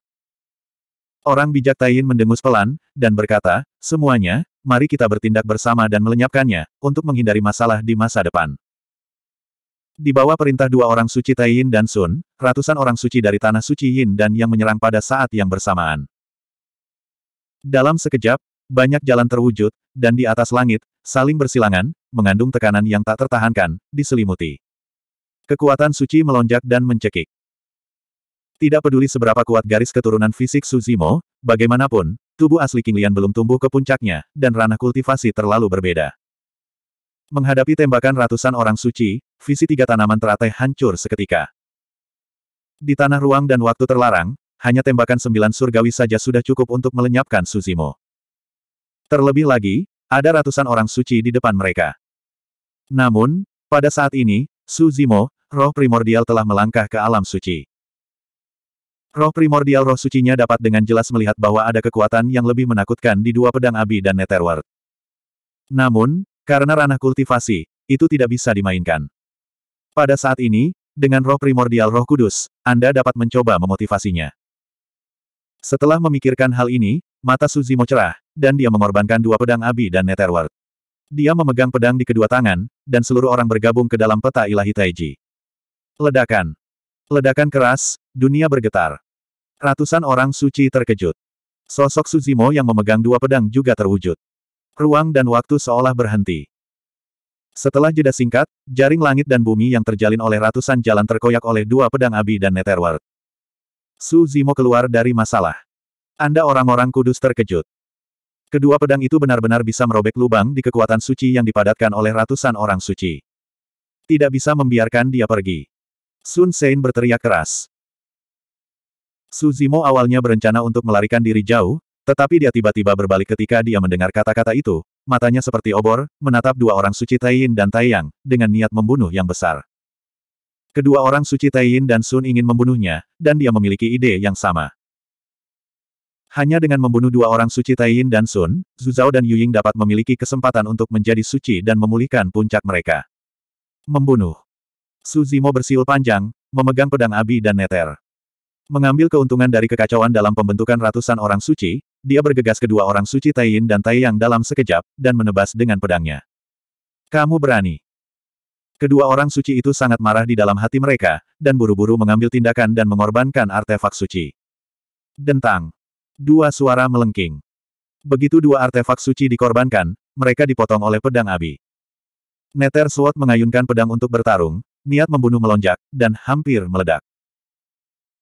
A: Orang bijak Taiyin mendengus pelan, dan berkata, semuanya, mari kita bertindak bersama dan melenyapkannya, untuk menghindari masalah di masa depan. Di bawah perintah dua orang suci Yin dan Sun, ratusan orang suci dari tanah suci Yin dan Yang menyerang pada saat yang bersamaan. Dalam sekejap, banyak jalan terwujud, dan di atas langit, saling bersilangan, mengandung tekanan yang tak tertahankan, diselimuti. Kekuatan suci melonjak dan mencekik. Tidak peduli seberapa kuat garis keturunan fisik Suzimo, bagaimanapun, tubuh asli King Lian belum tumbuh ke puncaknya, dan ranah kultivasi terlalu berbeda. Menghadapi tembakan ratusan orang suci, visi tiga tanaman teratai hancur seketika. Di tanah ruang dan waktu terlarang, hanya tembakan sembilan surgawi saja sudah cukup untuk melenyapkan Suzimo. Terlebih lagi, ada ratusan orang suci di depan mereka. Namun, pada saat ini, Suzimo, roh primordial telah melangkah ke alam suci. Roh primordial roh sucinya dapat dengan jelas melihat bahwa ada kekuatan yang lebih menakutkan di dua pedang Abi dan Netherworld. Namun, karena ranah kultivasi, itu tidak bisa dimainkan. Pada saat ini, dengan roh primordial roh kudus, Anda dapat mencoba memotivasinya. Setelah memikirkan hal ini, mata Suzimo cerah, dan dia mengorbankan dua pedang Abi dan Netherworld. Dia memegang pedang di kedua tangan, dan seluruh orang bergabung ke dalam peta ilahi Taiji. Ledakan. Ledakan keras, dunia bergetar. Ratusan orang suci terkejut. Sosok Suzimo yang memegang dua pedang juga terwujud. Ruang dan waktu seolah berhenti. Setelah jeda singkat, jaring langit dan bumi yang terjalin oleh ratusan jalan terkoyak oleh dua pedang Abi dan Netherworld. Su Zimo keluar dari masalah. Anda orang-orang kudus terkejut. Kedua pedang itu benar-benar bisa merobek lubang di kekuatan suci yang dipadatkan oleh ratusan orang suci. Tidak bisa membiarkan dia pergi. Sun Sein berteriak keras. Su Zimo awalnya berencana untuk melarikan diri jauh, tetapi dia tiba-tiba berbalik ketika dia mendengar kata-kata itu, matanya seperti obor, menatap dua orang suci Taiyin dan Taiyang, dengan niat membunuh yang besar. Kedua orang suci Taiyin dan Sun ingin membunuhnya, dan dia memiliki ide yang sama. Hanya dengan membunuh dua orang suci Taiyin dan Sun, Zhu Zhao dan Yu Ying dapat memiliki kesempatan untuk menjadi suci dan memulihkan puncak mereka. Membunuh. Su Zimo bersiul panjang, memegang pedang abi dan neter. Mengambil keuntungan dari kekacauan dalam pembentukan ratusan orang suci, dia bergegas kedua orang suci Taiyin dan Taiyang dalam sekejap, dan menebas dengan pedangnya. Kamu berani. Kedua orang suci itu sangat marah di dalam hati mereka, dan buru-buru mengambil tindakan dan mengorbankan artefak suci. Dentang. Dua suara melengking. Begitu dua artefak suci dikorbankan, mereka dipotong oleh pedang abi. Neter Suot mengayunkan pedang untuk bertarung, niat membunuh melonjak, dan hampir meledak.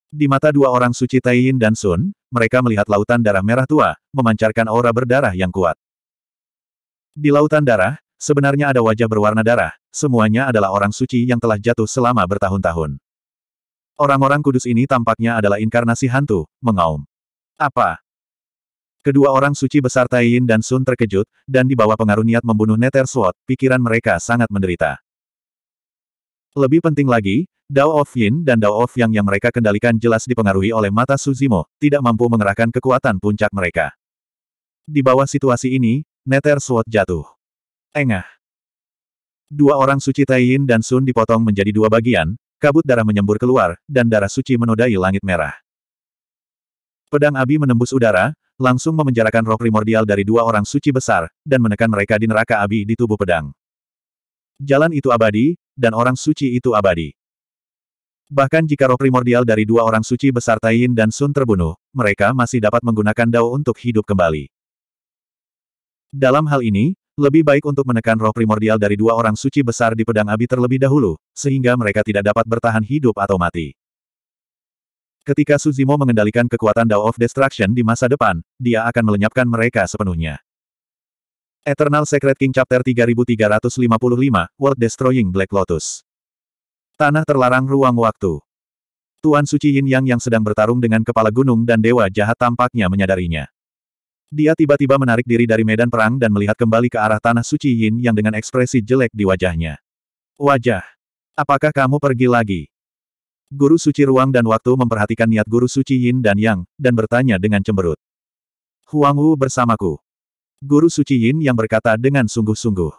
A: Di mata dua orang suci Taiyin dan Sun, mereka melihat lautan darah merah tua, memancarkan aura berdarah yang kuat. Di lautan darah, sebenarnya ada wajah berwarna darah, semuanya adalah orang suci yang telah jatuh selama bertahun-tahun. Orang-orang kudus ini tampaknya adalah inkarnasi hantu, mengaum. Apa? Kedua orang suci besar Taiyin dan Sun terkejut, dan di bawah pengaruh niat membunuh Nether Sword, pikiran mereka sangat menderita. Lebih penting lagi, Dao of Yin dan Dao of Yang yang mereka kendalikan jelas dipengaruhi oleh mata Suzimo, tidak mampu mengerahkan kekuatan puncak mereka. Di bawah situasi ini, Nether Sword jatuh. Engah. Dua orang suci Tai Yin dan Sun dipotong menjadi dua bagian, kabut darah menyembur keluar, dan darah suci menodai langit merah. Pedang Abi menembus udara, langsung memenjarakan roh primordial dari dua orang suci besar, dan menekan mereka di neraka Abi di tubuh pedang. Jalan itu abadi, dan orang suci itu abadi. Bahkan jika roh primordial dari dua orang suci besar Tain dan Sun terbunuh, mereka masih dapat menggunakan Dao untuk hidup kembali. Dalam hal ini, lebih baik untuk menekan roh primordial dari dua orang suci besar di pedang abi terlebih dahulu, sehingga mereka tidak dapat bertahan hidup atau mati. Ketika Suzimo mengendalikan kekuatan Dao of Destruction di masa depan, dia akan melenyapkan mereka sepenuhnya. Eternal Secret King Chapter 3355, World Destroying Black Lotus. Tanah terlarang ruang waktu. Tuan Suci Yin Yang yang sedang bertarung dengan kepala gunung dan dewa jahat tampaknya menyadarinya. Dia tiba-tiba menarik diri dari medan perang dan melihat kembali ke arah tanah suci Yin yang dengan ekspresi jelek di wajahnya. Wajah. Apakah kamu pergi lagi? Guru suci ruang dan waktu memperhatikan niat guru suci Yin dan Yang, dan bertanya dengan cemberut. Huang Wu bersamaku. Guru Suci Yin yang berkata dengan sungguh-sungguh.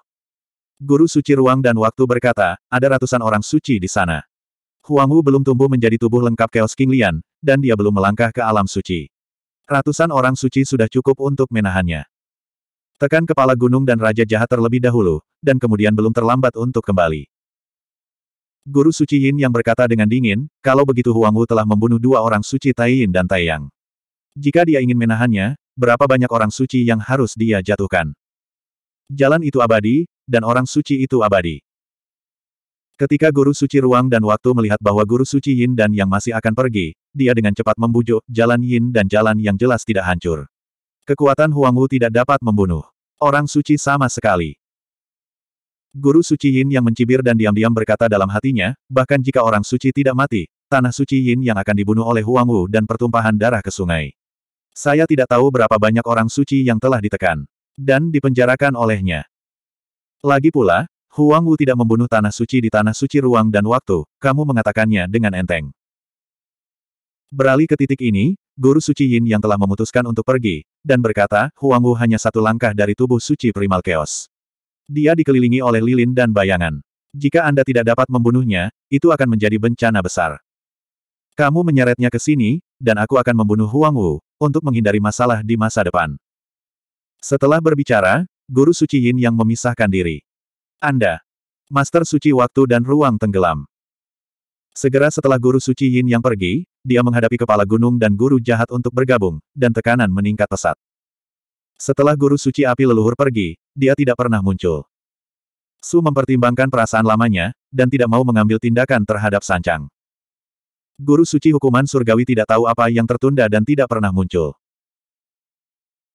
A: Guru Suci Ruang dan Waktu berkata, ada ratusan orang suci di sana. Huang Wu belum tumbuh menjadi tubuh lengkap Chaos King Lian, dan dia belum melangkah ke alam suci. Ratusan orang suci sudah cukup untuk menahannya. Tekan kepala gunung dan raja jahat terlebih dahulu, dan kemudian belum terlambat untuk kembali. Guru Suci Yin yang berkata dengan dingin, kalau begitu Huang Wu telah membunuh dua orang suci Tai Yin dan Tai Yang. Jika dia ingin menahannya, berapa banyak orang suci yang harus dia jatuhkan. Jalan itu abadi, dan orang suci itu abadi. Ketika guru suci ruang dan waktu melihat bahwa guru suci Yin dan Yang masih akan pergi, dia dengan cepat membujuk jalan Yin dan jalan yang jelas tidak hancur. Kekuatan Huang Wu tidak dapat membunuh. Orang suci sama sekali. Guru suci Yin yang mencibir dan diam-diam berkata dalam hatinya, bahkan jika orang suci tidak mati, tanah suci Yin yang akan dibunuh oleh Huang Wu dan pertumpahan darah ke sungai. Saya tidak tahu berapa banyak orang suci yang telah ditekan dan dipenjarakan olehnya. Lagi pula, Huang Wu tidak membunuh tanah suci di tanah suci ruang dan waktu, kamu mengatakannya dengan enteng. Beralih ke titik ini, Guru Suci Yin yang telah memutuskan untuk pergi, dan berkata, Huang Wu hanya satu langkah dari tubuh suci primal chaos. Dia dikelilingi oleh lilin dan bayangan. Jika Anda tidak dapat membunuhnya, itu akan menjadi bencana besar. Kamu menyeretnya ke sini, dan aku akan membunuh Huang Wu, untuk menghindari masalah di masa depan. Setelah berbicara, Guru Suci Yin yang memisahkan diri. Anda. Master Suci Waktu dan Ruang Tenggelam. Segera setelah Guru Suci Yin yang pergi, dia menghadapi kepala gunung dan guru jahat untuk bergabung, dan tekanan meningkat pesat. Setelah Guru Suci Api Leluhur pergi, dia tidak pernah muncul. Su mempertimbangkan perasaan lamanya, dan tidak mau mengambil tindakan terhadap Sancang. Guru suci hukuman surgawi tidak tahu apa yang tertunda dan tidak pernah muncul.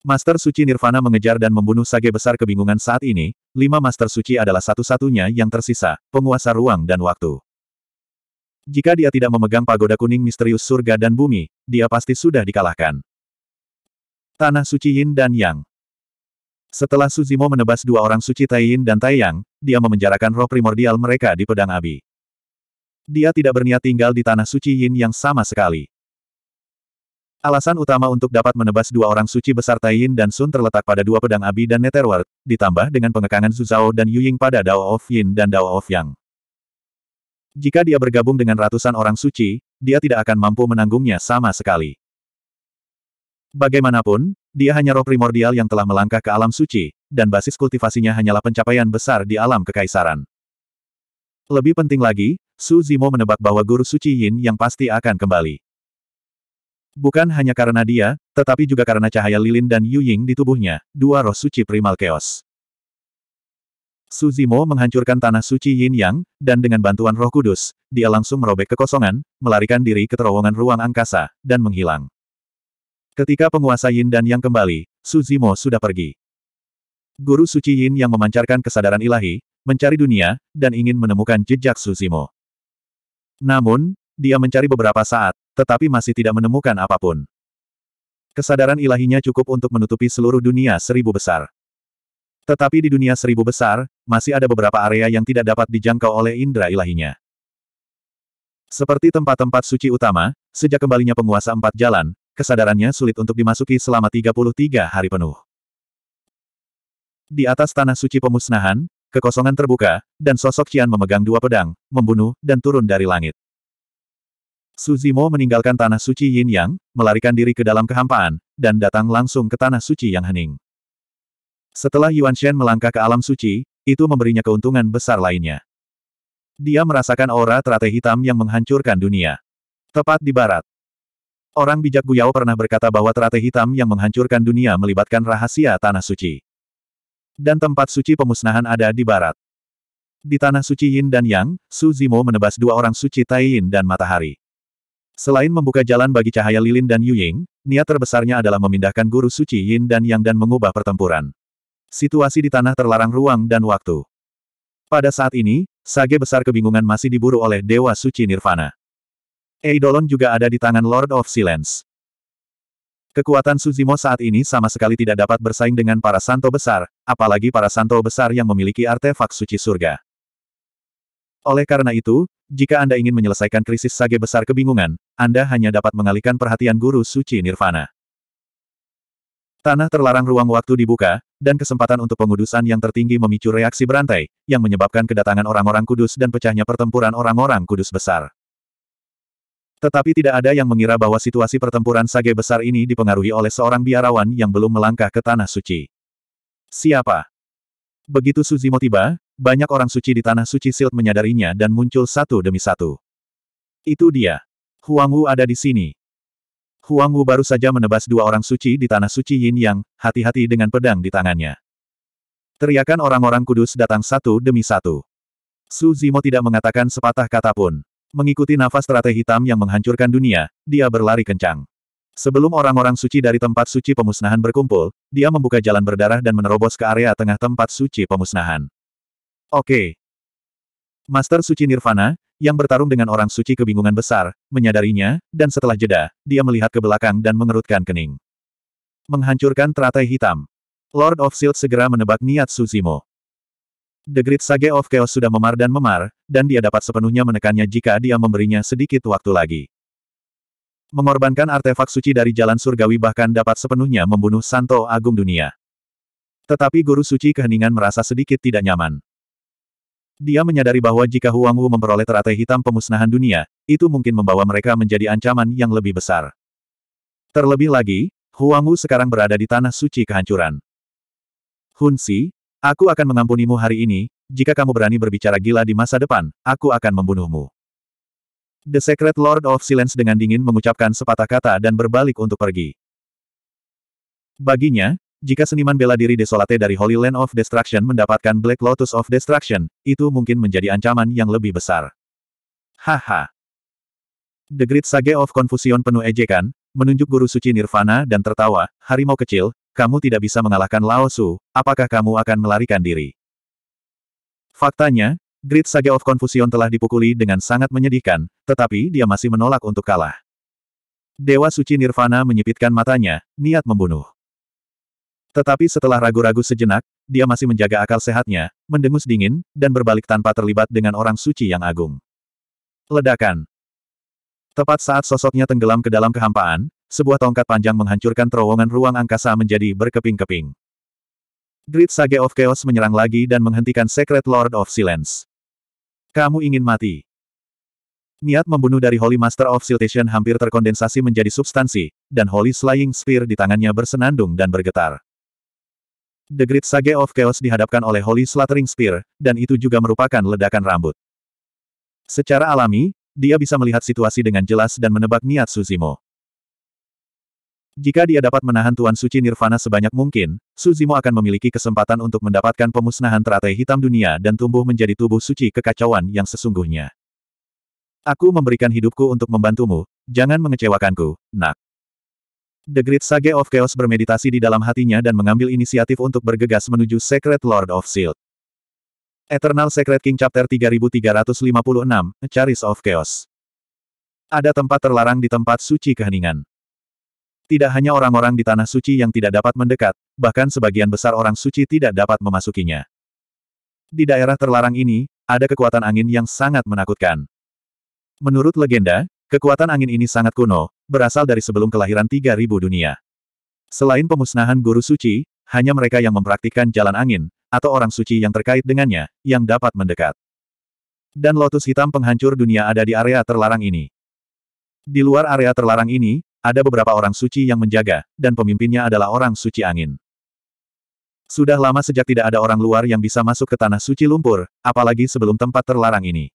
A: Master Suci Nirvana mengejar dan membunuh Sage besar kebingungan saat ini, lima Master Suci adalah satu-satunya yang tersisa, penguasa ruang dan waktu. Jika dia tidak memegang pagoda kuning misterius surga dan bumi, dia pasti sudah dikalahkan. Tanah Suci Yin dan Yang Setelah Suzimo menebas dua orang suci Tai Yin dan Tai Yang, dia memenjarakan roh primordial mereka di Pedang Abi. Dia tidak berniat tinggal di tanah suci Yin yang sama sekali. Alasan utama untuk dapat menebas dua orang suci besar Tai Yin dan Sun terletak pada dua pedang Abi dan Netherworld, ditambah dengan pengekangan Zuzao dan Yuying pada Dao of Yin dan Dao of Yang. Jika dia bergabung dengan ratusan orang suci, dia tidak akan mampu menanggungnya sama sekali. Bagaimanapun, dia hanya roh primordial yang telah melangkah ke alam suci, dan basis kultivasinya hanyalah pencapaian besar di alam kekaisaran. Lebih penting lagi, Su Zimo menebak bahwa Guru Suci Yin yang pasti akan kembali. Bukan hanya karena dia, tetapi juga karena cahaya lilin dan Yu Ying di tubuhnya, dua roh suci primal chaos. Zimo menghancurkan tanah suci Yin Yang, dan dengan bantuan roh kudus, dia langsung merobek kekosongan, melarikan diri ke terowongan ruang angkasa, dan menghilang. Ketika penguasa Yin dan Yang kembali, Su Zimo sudah pergi. Guru suci Yin yang memancarkan kesadaran ilahi, mencari dunia, dan ingin menemukan jejak Susimo. Namun, dia mencari beberapa saat, tetapi masih tidak menemukan apapun. Kesadaran ilahinya cukup untuk menutupi seluruh dunia seribu besar. Tetapi di dunia seribu besar, masih ada beberapa area yang tidak dapat dijangkau oleh indera ilahinya. Seperti tempat-tempat suci utama, sejak kembalinya penguasa empat jalan, kesadarannya sulit untuk dimasuki selama 33 hari penuh. Di atas tanah suci pemusnahan, Kekosongan terbuka, dan sosok Qian memegang dua pedang, membunuh, dan turun dari langit. Suzimo meninggalkan tanah suci Yin Yang, melarikan diri ke dalam kehampaan, dan datang langsung ke tanah suci yang hening. Setelah Yuan Shen melangkah ke alam suci, itu memberinya keuntungan besar lainnya. Dia merasakan aura teratai hitam yang menghancurkan dunia. Tepat di barat. Orang bijak Guyao pernah berkata bahwa teratai hitam yang menghancurkan dunia melibatkan rahasia tanah suci. Dan tempat suci pemusnahan ada di barat. Di tanah suci Yin dan Yang, Su Zimo menebas dua orang suci Tai Yin dan Matahari. Selain membuka jalan bagi cahaya lilin dan Ying, niat terbesarnya adalah memindahkan guru suci Yin dan Yang dan mengubah pertempuran. Situasi di tanah terlarang ruang dan waktu. Pada saat ini, sage besar kebingungan masih diburu oleh Dewa Suci Nirvana. Eidolon juga ada di tangan Lord of Silence. Kekuatan Suzimo saat ini sama sekali tidak dapat bersaing dengan para santo besar, apalagi para santo besar yang memiliki artefak suci surga. Oleh karena itu, jika Anda ingin menyelesaikan krisis sage besar kebingungan, Anda hanya dapat mengalihkan perhatian guru suci Nirvana. Tanah terlarang ruang waktu dibuka, dan kesempatan untuk pengudusan yang tertinggi memicu reaksi berantai, yang menyebabkan kedatangan orang-orang kudus dan pecahnya pertempuran orang-orang kudus besar. Tetapi tidak ada yang mengira bahwa situasi pertempuran sage besar ini dipengaruhi oleh seorang biarawan yang belum melangkah ke Tanah Suci. Siapa? Begitu Suzimo tiba, banyak orang suci di Tanah Suci Silt menyadarinya dan muncul satu demi satu. Itu dia. Huang Wu ada di sini. Huang Wu baru saja menebas dua orang suci di Tanah Suci Yin Yang, hati-hati dengan pedang di tangannya. Teriakan orang-orang kudus datang satu demi satu. Suzimo tidak mengatakan sepatah kata pun. Mengikuti nafas teratai hitam yang menghancurkan dunia, dia berlari kencang. Sebelum orang-orang suci dari tempat suci pemusnahan berkumpul, dia membuka jalan berdarah dan menerobos ke area tengah tempat suci pemusnahan. Oke. Master Suci Nirvana, yang bertarung dengan orang suci kebingungan besar, menyadarinya, dan setelah jeda, dia melihat ke belakang dan mengerutkan kening. Menghancurkan teratai hitam. Lord of Shield segera menebak niat Suzimo. The Great Sage of Chaos sudah memar dan memar, dan dia dapat sepenuhnya menekannya jika dia memberinya sedikit waktu lagi. Mengorbankan artefak suci dari jalan surgawi bahkan dapat sepenuhnya membunuh Santo Agung Dunia. Tetapi Guru Suci Keheningan merasa sedikit tidak nyaman. Dia menyadari bahwa jika Huang Wu memperoleh teratai hitam pemusnahan dunia, itu mungkin membawa mereka menjadi ancaman yang lebih besar. Terlebih lagi, Huang Wu sekarang berada di tanah suci kehancuran. Hun Si, Aku akan mengampunimu hari ini, jika kamu berani berbicara gila di masa depan, aku akan membunuhmu. The Secret Lord of Silence dengan dingin mengucapkan sepatah kata dan berbalik untuk pergi. Baginya, jika seniman bela diri Desolate dari Holy Land of Destruction mendapatkan Black Lotus of Destruction, itu mungkin menjadi ancaman yang lebih besar. Haha. The Great Sage of Confusion penuh ejekan, menunjuk guru suci Nirvana dan tertawa, harimau kecil, kamu tidak bisa mengalahkan Lao Tzu, apakah kamu akan melarikan diri? Faktanya, Great Saga of Confusion telah dipukuli dengan sangat menyedihkan, tetapi dia masih menolak untuk kalah. Dewa Suci Nirvana menyipitkan matanya, niat membunuh. Tetapi setelah ragu-ragu sejenak, dia masih menjaga akal sehatnya, mendengus dingin, dan berbalik tanpa terlibat dengan orang suci yang agung. Ledakan. Tepat saat sosoknya tenggelam ke dalam kehampaan, sebuah tongkat panjang menghancurkan terowongan ruang angkasa menjadi berkeping-keping. Great Sage of Chaos menyerang lagi dan menghentikan Secret Lord of Silence. Kamu ingin mati. Niat membunuh dari Holy Master of Siltation hampir terkondensasi menjadi substansi, dan Holy Slaying Spear di tangannya bersenandung dan bergetar. The Great Sage of Chaos dihadapkan oleh Holy Slattering Spear, dan itu juga merupakan ledakan rambut. Secara alami, dia bisa melihat situasi dengan jelas dan menebak niat Suzimo. Jika dia dapat menahan Tuan Suci Nirvana sebanyak mungkin, Suzimo akan memiliki kesempatan untuk mendapatkan pemusnahan teratai hitam dunia dan tumbuh menjadi tubuh suci kekacauan yang sesungguhnya. Aku memberikan hidupku untuk membantumu, jangan mengecewakanku, nak. The Great Sage of Chaos bermeditasi di dalam hatinya dan mengambil inisiatif untuk bergegas menuju Secret Lord of Shield. Eternal Secret King Chapter 3356, Charis of Chaos. Ada tempat terlarang di tempat suci keheningan. Tidak hanya orang-orang di Tanah Suci yang tidak dapat mendekat, bahkan sebagian besar orang suci tidak dapat memasukinya. Di daerah terlarang ini, ada kekuatan angin yang sangat menakutkan. Menurut legenda, kekuatan angin ini sangat kuno, berasal dari sebelum kelahiran 3000 dunia. Selain pemusnahan guru suci, hanya mereka yang mempraktikkan jalan angin, atau orang suci yang terkait dengannya, yang dapat mendekat. Dan lotus hitam penghancur dunia ada di area terlarang ini. Di luar area terlarang ini, ada beberapa orang suci yang menjaga, dan pemimpinnya adalah orang suci angin. Sudah lama sejak tidak ada orang luar yang bisa masuk ke tanah suci lumpur, apalagi sebelum tempat terlarang ini.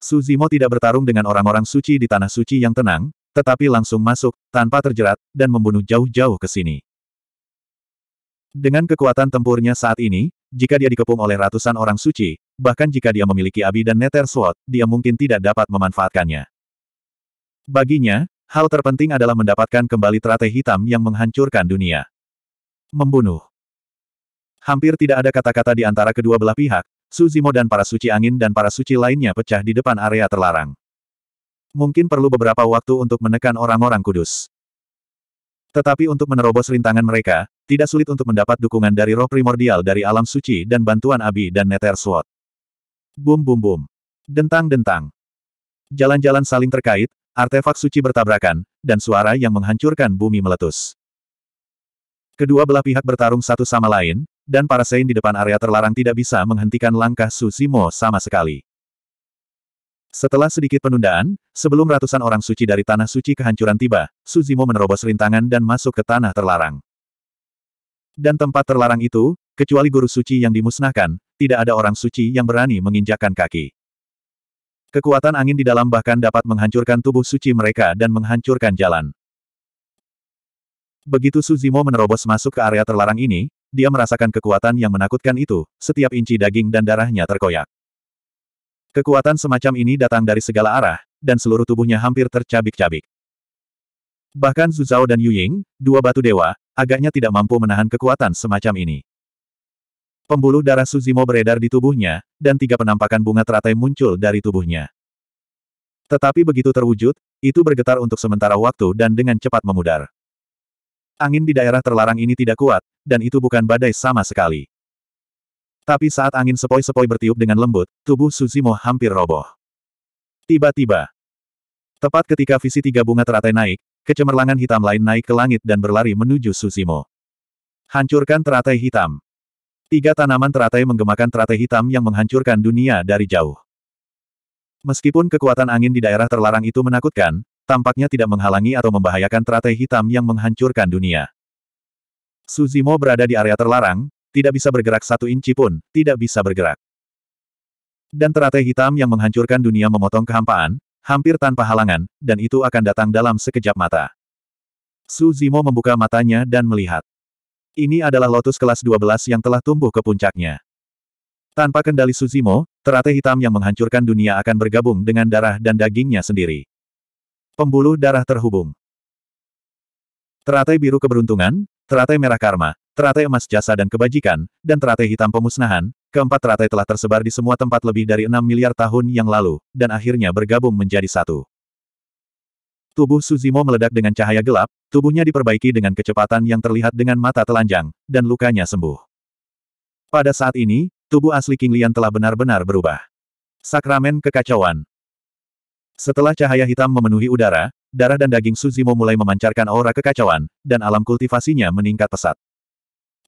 A: Suzimo tidak bertarung dengan orang-orang suci di tanah suci yang tenang, tetapi langsung masuk, tanpa terjerat, dan membunuh jauh-jauh ke sini. Dengan kekuatan tempurnya saat ini, jika dia dikepung oleh ratusan orang suci, bahkan jika dia memiliki abi dan nether sword, dia mungkin tidak dapat memanfaatkannya. Baginya, Hal terpenting adalah mendapatkan kembali teratai hitam yang menghancurkan dunia. Membunuh. Hampir tidak ada kata-kata di antara kedua belah pihak, Suzimo dan para suci angin dan para suci lainnya pecah di depan area terlarang. Mungkin perlu beberapa waktu untuk menekan orang-orang kudus. Tetapi untuk menerobos rintangan mereka, tidak sulit untuk mendapat dukungan dari roh primordial dari alam suci dan bantuan Abi dan neter Sword. Bum bum bum. Dentang dentang. Jalan-jalan saling terkait, Artefak suci bertabrakan, dan suara yang menghancurkan bumi meletus. Kedua belah pihak bertarung satu sama lain, dan para sein di depan area terlarang tidak bisa menghentikan langkah Su sama sekali. Setelah sedikit penundaan, sebelum ratusan orang suci dari tanah suci kehancuran tiba, Suzimo menerobos rintangan dan masuk ke tanah terlarang. Dan tempat terlarang itu, kecuali guru suci yang dimusnahkan, tidak ada orang suci yang berani menginjakan kaki. Kekuatan angin di dalam bahkan dapat menghancurkan tubuh suci mereka dan menghancurkan jalan. Begitu Suzimo menerobos masuk ke area terlarang ini, dia merasakan kekuatan yang menakutkan itu, setiap inci daging dan darahnya terkoyak. Kekuatan semacam ini datang dari segala arah, dan seluruh tubuhnya hampir tercabik-cabik. Bahkan Zuzao dan Yu Ying, dua batu dewa, agaknya tidak mampu menahan kekuatan semacam ini. Pembuluh darah Suzimo beredar di tubuhnya, dan tiga penampakan bunga teratai muncul dari tubuhnya. Tetapi begitu terwujud, itu bergetar untuk sementara waktu dan dengan cepat memudar. Angin di daerah terlarang ini tidak kuat, dan itu bukan badai sama sekali. Tapi saat angin sepoi-sepoi bertiup dengan lembut, tubuh Suzimo hampir roboh. Tiba-tiba, tepat ketika visi tiga bunga teratai naik, kecemerlangan hitam lain naik ke langit dan berlari menuju Suzimo. Hancurkan teratai hitam. Tiga tanaman teratai menggemakan teratai hitam yang menghancurkan dunia dari jauh. Meskipun kekuatan angin di daerah terlarang itu menakutkan, tampaknya tidak menghalangi atau membahayakan teratai hitam yang menghancurkan dunia. Suzimo berada di area terlarang, tidak bisa bergerak satu inci pun, tidak bisa bergerak. Dan teratai hitam yang menghancurkan dunia memotong kehampaan, hampir tanpa halangan, dan itu akan datang dalam sekejap mata. Suzimo membuka matanya dan melihat. Ini adalah lotus kelas 12 yang telah tumbuh ke puncaknya. Tanpa kendali Suzimo, teratai hitam yang menghancurkan dunia akan bergabung dengan darah dan dagingnya sendiri. Pembuluh darah terhubung. Teratai biru keberuntungan, teratai merah karma, teratai emas jasa dan kebajikan, dan teratai hitam pemusnahan, keempat teratai telah tersebar di semua tempat lebih dari 6 miliar tahun yang lalu, dan akhirnya bergabung menjadi satu. Tubuh Suzimo meledak dengan cahaya gelap, tubuhnya diperbaiki dengan kecepatan yang terlihat dengan mata telanjang, dan lukanya sembuh. Pada saat ini, tubuh asli King Lian telah benar-benar berubah. Sakramen kekacauan. Setelah cahaya hitam memenuhi udara, darah dan daging Suzimo mulai memancarkan aura kekacauan, dan alam kultivasinya meningkat pesat.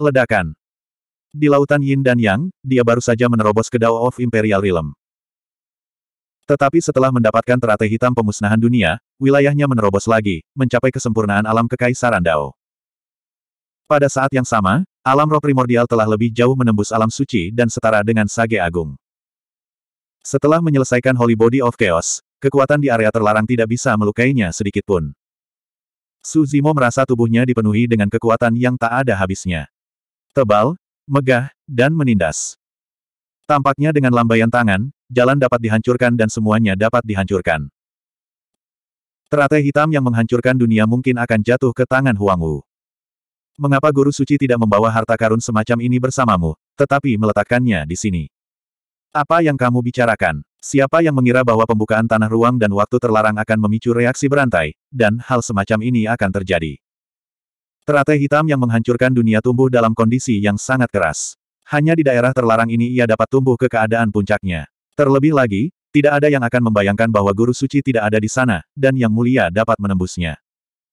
A: Ledakan. Di lautan Yin dan Yang, dia baru saja menerobos ke Dao of Imperial Realm. Tetapi setelah mendapatkan teratai hitam pemusnahan dunia, wilayahnya menerobos lagi, mencapai kesempurnaan alam kekaisaran Dao. Pada saat yang sama, alam roh primordial telah lebih jauh menembus alam suci dan setara dengan Sage Agung. Setelah menyelesaikan Holy Body of Chaos, kekuatan di area terlarang tidak bisa melukainya sedikitpun. Suzimo merasa tubuhnya dipenuhi dengan kekuatan yang tak ada habisnya. Tebal, megah, dan menindas. Tampaknya dengan lambaian tangan, jalan dapat dihancurkan dan semuanya dapat dihancurkan. Teratai hitam yang menghancurkan dunia mungkin akan jatuh ke tangan Huang Wu. Mengapa Guru Suci tidak membawa harta karun semacam ini bersamamu, tetapi meletakkannya di sini? Apa yang kamu bicarakan? Siapa yang mengira bahwa pembukaan tanah ruang dan waktu terlarang akan memicu reaksi berantai, dan hal semacam ini akan terjadi? Teratai hitam yang menghancurkan dunia tumbuh dalam kondisi yang sangat keras. Hanya di daerah terlarang ini ia dapat tumbuh ke keadaan puncaknya. Terlebih lagi, tidak ada yang akan membayangkan bahwa guru suci tidak ada di sana, dan yang mulia dapat menembusnya.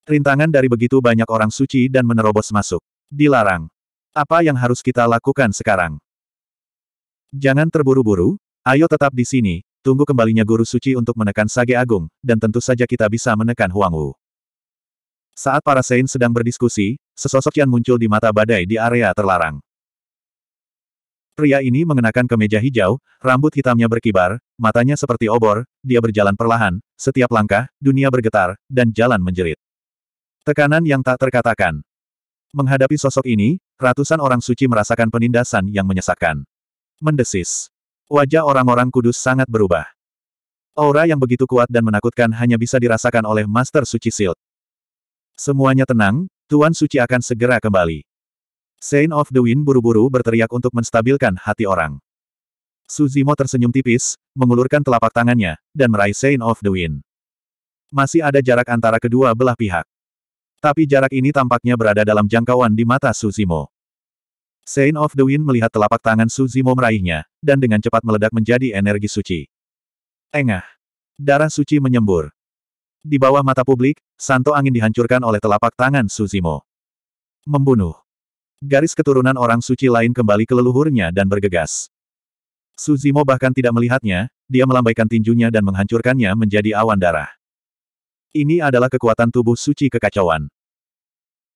A: Rintangan dari begitu banyak orang suci dan menerobos masuk. Dilarang. Apa yang harus kita lakukan sekarang? Jangan terburu-buru, ayo tetap di sini, tunggu kembalinya guru suci untuk menekan Sage Agung, dan tentu saja kita bisa menekan Huang Wu. Saat para Saint sedang berdiskusi, sesosok yang muncul di mata badai di area terlarang. Pria ini mengenakan kemeja hijau, rambut hitamnya berkibar, matanya seperti obor, dia berjalan perlahan, setiap langkah, dunia bergetar, dan jalan menjerit. Tekanan yang tak terkatakan. Menghadapi sosok ini, ratusan orang suci merasakan penindasan yang menyesakkan. Mendesis. Wajah orang-orang kudus sangat berubah. Aura yang begitu kuat dan menakutkan hanya bisa dirasakan oleh Master Suci Silt. Semuanya tenang, Tuan Suci akan segera kembali. Saint of the Wind buru-buru berteriak untuk menstabilkan hati orang. Suzimo tersenyum tipis, mengulurkan telapak tangannya, dan meraih Saint of the Wind. Masih ada jarak antara kedua belah pihak. Tapi jarak ini tampaknya berada dalam jangkauan di mata Suzimo. Saint of the Wind melihat telapak tangan Suzimo meraihnya, dan dengan cepat meledak menjadi energi suci. Engah. Darah suci menyembur. Di bawah mata publik, santo angin dihancurkan oleh telapak tangan Suzimo. Membunuh garis keturunan orang suci lain kembali ke leluhurnya dan bergegas. Suzimo bahkan tidak melihatnya, dia melambaikan tinjunya dan menghancurkannya menjadi awan darah. Ini adalah kekuatan tubuh suci kekacauan.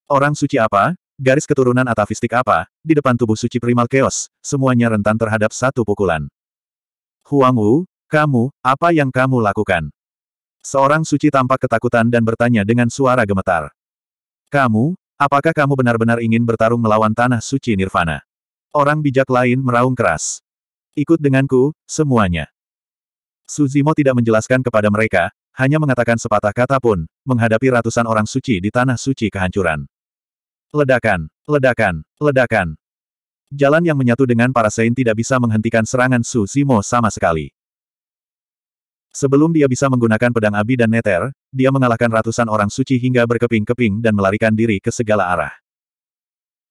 A: Orang suci apa, garis keturunan atavistik apa, di depan tubuh suci primal chaos, semuanya rentan terhadap satu pukulan. Huang Wu, kamu, apa yang kamu lakukan? Seorang suci tampak ketakutan dan bertanya dengan suara gemetar. Kamu, Apakah kamu benar-benar ingin bertarung melawan tanah suci Nirvana? Orang bijak lain meraung keras. Ikut denganku, semuanya. Suzimo tidak menjelaskan kepada mereka, hanya mengatakan sepatah kata pun, menghadapi ratusan orang suci di tanah suci kehancuran. Ledakan, ledakan, ledakan. Jalan yang menyatu dengan para Sein tidak bisa menghentikan serangan Suzimo sama sekali. Sebelum dia bisa menggunakan pedang Abi dan Neter, dia mengalahkan ratusan orang suci hingga berkeping-keping dan melarikan diri ke segala arah.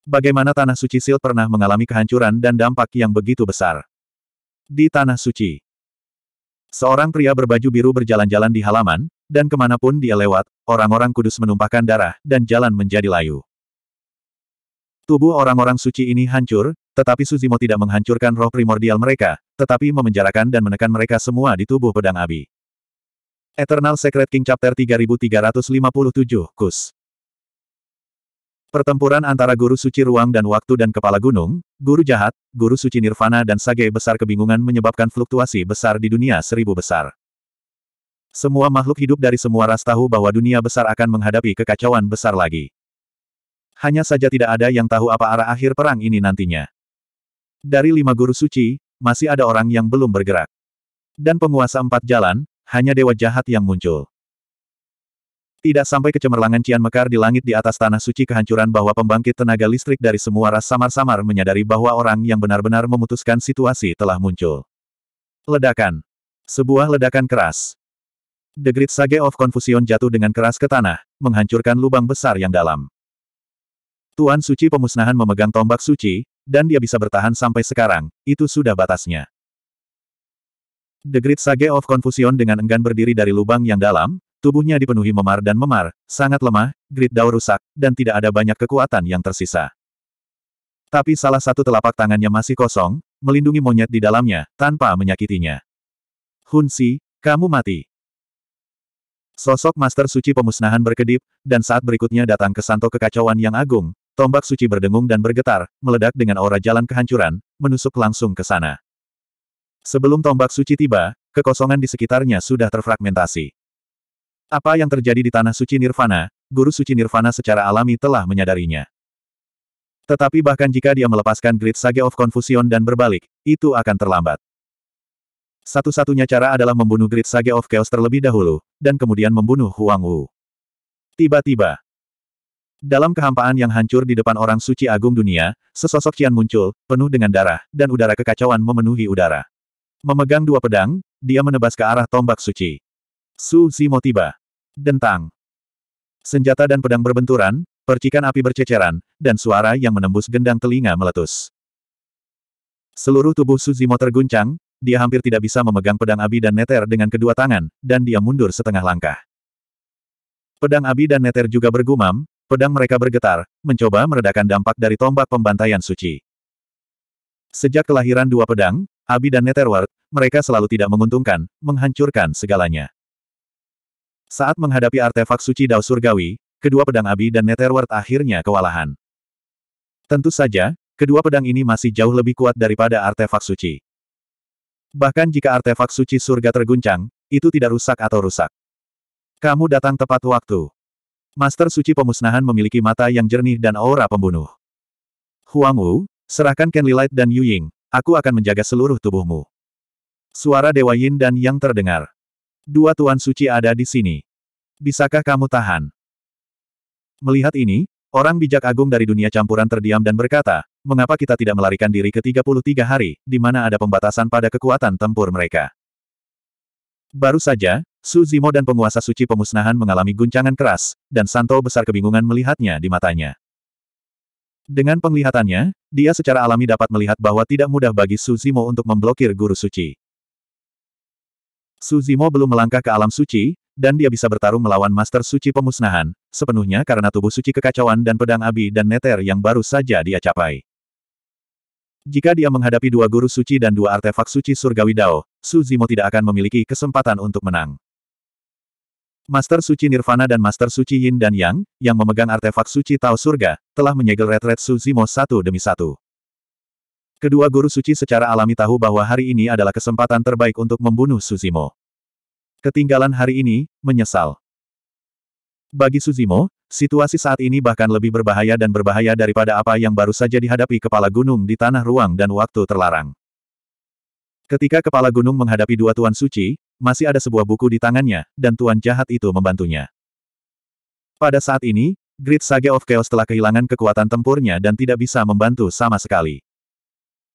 A: Bagaimana Tanah Suci Sil pernah mengalami kehancuran dan dampak yang begitu besar. Di Tanah Suci, seorang pria berbaju biru berjalan-jalan di halaman, dan kemanapun dia lewat, orang-orang kudus menumpahkan darah, dan jalan menjadi layu. Tubuh orang-orang suci ini hancur, tetapi Suzimo tidak menghancurkan roh primordial mereka, tetapi memenjarakan dan menekan mereka semua di tubuh pedang Abi. Eternal Secret King Chapter 3357 Kus Pertempuran antara Guru Suci Ruang dan Waktu dan Kepala Gunung, Guru Jahat, Guru Suci Nirvana dan Sage Besar Kebingungan menyebabkan fluktuasi besar di dunia seribu besar. Semua makhluk hidup dari semua ras tahu bahwa dunia besar akan menghadapi kekacauan besar lagi. Hanya saja tidak ada yang tahu apa arah akhir perang ini nantinya. Dari lima guru suci, masih ada orang yang belum bergerak. Dan penguasa empat jalan, hanya dewa jahat yang muncul. Tidak sampai kecemerlangan Cian Mekar di langit di atas tanah suci kehancuran bahwa pembangkit tenaga listrik dari semua ras samar-samar menyadari bahwa orang yang benar-benar memutuskan situasi telah muncul. Ledakan. Sebuah ledakan keras. The Great Sage of Confusion jatuh dengan keras ke tanah, menghancurkan lubang besar yang dalam. Tuan Suci pemusnahan memegang tombak suci, dan dia bisa bertahan sampai sekarang, itu sudah batasnya. The Great Sage of Confusion dengan enggan berdiri dari lubang yang dalam, tubuhnya dipenuhi memar dan memar, sangat lemah, Great Dao rusak, dan tidak ada banyak kekuatan yang tersisa. Tapi salah satu telapak tangannya masih kosong, melindungi monyet di dalamnya, tanpa menyakitinya. Hunsi, kamu mati. Sosok Master Suci pemusnahan berkedip, dan saat berikutnya datang ke santo kekacauan yang agung, Tombak suci berdengung dan bergetar, meledak dengan aura jalan kehancuran, menusuk langsung ke sana. Sebelum tombak suci tiba, kekosongan di sekitarnya sudah terfragmentasi. Apa yang terjadi di tanah suci Nirvana, guru suci Nirvana secara alami telah menyadarinya. Tetapi bahkan jika dia melepaskan Great Sage of Confusion dan berbalik, itu akan terlambat. Satu-satunya cara adalah membunuh Great Sage of Chaos terlebih dahulu, dan kemudian membunuh Huang Wu. Tiba-tiba, dalam kehampaan yang hancur di depan orang suci agung dunia, sesosok cian muncul, penuh dengan darah, dan udara kekacauan memenuhi udara. Memegang dua pedang, dia menebas ke arah tombak suci. Su Zimo tiba. Dentang. Senjata dan pedang berbenturan, percikan api berceceran, dan suara yang menembus gendang telinga meletus. Seluruh tubuh Su Zimo terguncang, dia hampir tidak bisa memegang pedang abi dan neter dengan kedua tangan, dan dia mundur setengah langkah. Pedang abi dan neter juga bergumam, Pedang mereka bergetar, mencoba meredakan dampak dari tombak pembantaian suci. Sejak kelahiran dua pedang, Abi dan Netherworld, mereka selalu tidak menguntungkan, menghancurkan segalanya. Saat menghadapi artefak suci Dao Surgawi, kedua pedang Abi dan Netherworld akhirnya kewalahan. Tentu saja, kedua pedang ini masih jauh lebih kuat daripada artefak suci. Bahkan jika artefak suci surga terguncang, itu tidak rusak atau rusak. Kamu datang tepat waktu. Master Suci Pemusnahan memiliki mata yang jernih dan aura pembunuh. Huang Wu, serahkan Kenli Light dan Yu Ying, aku akan menjaga seluruh tubuhmu. Suara Dewa Yin dan Yang terdengar. Dua Tuan Suci ada di sini. Bisakah kamu tahan? Melihat ini, orang bijak agung dari dunia campuran terdiam dan berkata, mengapa kita tidak melarikan diri ke 33 hari, di mana ada pembatasan pada kekuatan tempur mereka. Baru saja, Su Zimo dan penguasa suci pemusnahan mengalami guncangan keras, dan Santo besar kebingungan melihatnya di matanya. Dengan penglihatannya, dia secara alami dapat melihat bahwa tidak mudah bagi Su Zimo untuk memblokir guru suci. Su Zimo belum melangkah ke alam suci, dan dia bisa bertarung melawan Master Suci Pemusnahan, sepenuhnya karena tubuh suci kekacauan dan pedang abi dan neter yang baru saja dia capai. Jika dia menghadapi dua guru suci dan dua artefak suci surgawi Dao, Su Zimo tidak akan memiliki kesempatan untuk menang. Master Suci Nirvana dan Master Suci Yin dan Yang, yang memegang artefak suci Tao Surga, telah menyegel retret Suzimo satu demi satu. Kedua guru suci secara alami tahu bahwa hari ini adalah kesempatan terbaik untuk membunuh Suzimo. Ketinggalan hari ini, menyesal. Bagi Suzimo, situasi saat ini bahkan lebih berbahaya dan berbahaya daripada apa yang baru saja dihadapi kepala gunung di tanah ruang dan waktu terlarang. Ketika kepala gunung menghadapi dua tuan suci, masih ada sebuah buku di tangannya, dan tuan jahat itu membantunya. Pada saat ini, Great Saga of Chaos telah kehilangan kekuatan tempurnya dan tidak bisa membantu sama sekali.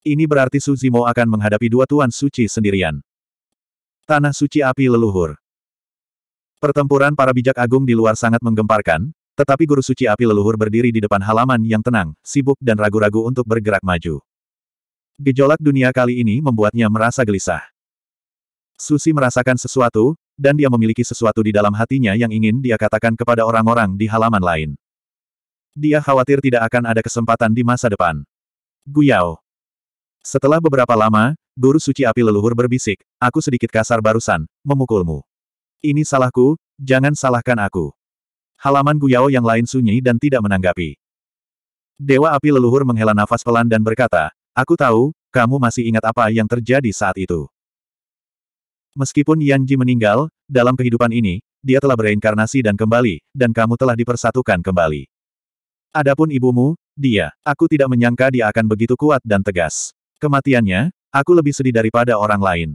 A: Ini berarti Suzimo akan menghadapi dua tuan suci sendirian. Tanah suci api leluhur. Pertempuran para bijak agung di luar sangat menggemparkan, tetapi guru suci api leluhur berdiri di depan halaman yang tenang, sibuk dan ragu-ragu untuk bergerak maju. Gejolak dunia kali ini membuatnya merasa gelisah. Susi merasakan sesuatu, dan dia memiliki sesuatu di dalam hatinya yang ingin dia katakan kepada orang-orang di halaman lain. Dia khawatir tidak akan ada kesempatan di masa depan. Guyao. Setelah beberapa lama, Guru Suci Api Leluhur berbisik, aku sedikit kasar barusan, memukulmu. Ini salahku, jangan salahkan aku. Halaman Guyao yang lain sunyi dan tidak menanggapi. Dewa api leluhur menghela nafas pelan dan berkata, Aku tahu, kamu masih ingat apa yang terjadi saat itu. Meskipun Yan Ji meninggal, dalam kehidupan ini, dia telah bereinkarnasi dan kembali, dan kamu telah dipersatukan kembali. Adapun ibumu, dia, aku tidak menyangka dia akan begitu kuat dan tegas. Kematiannya, aku lebih sedih daripada orang lain.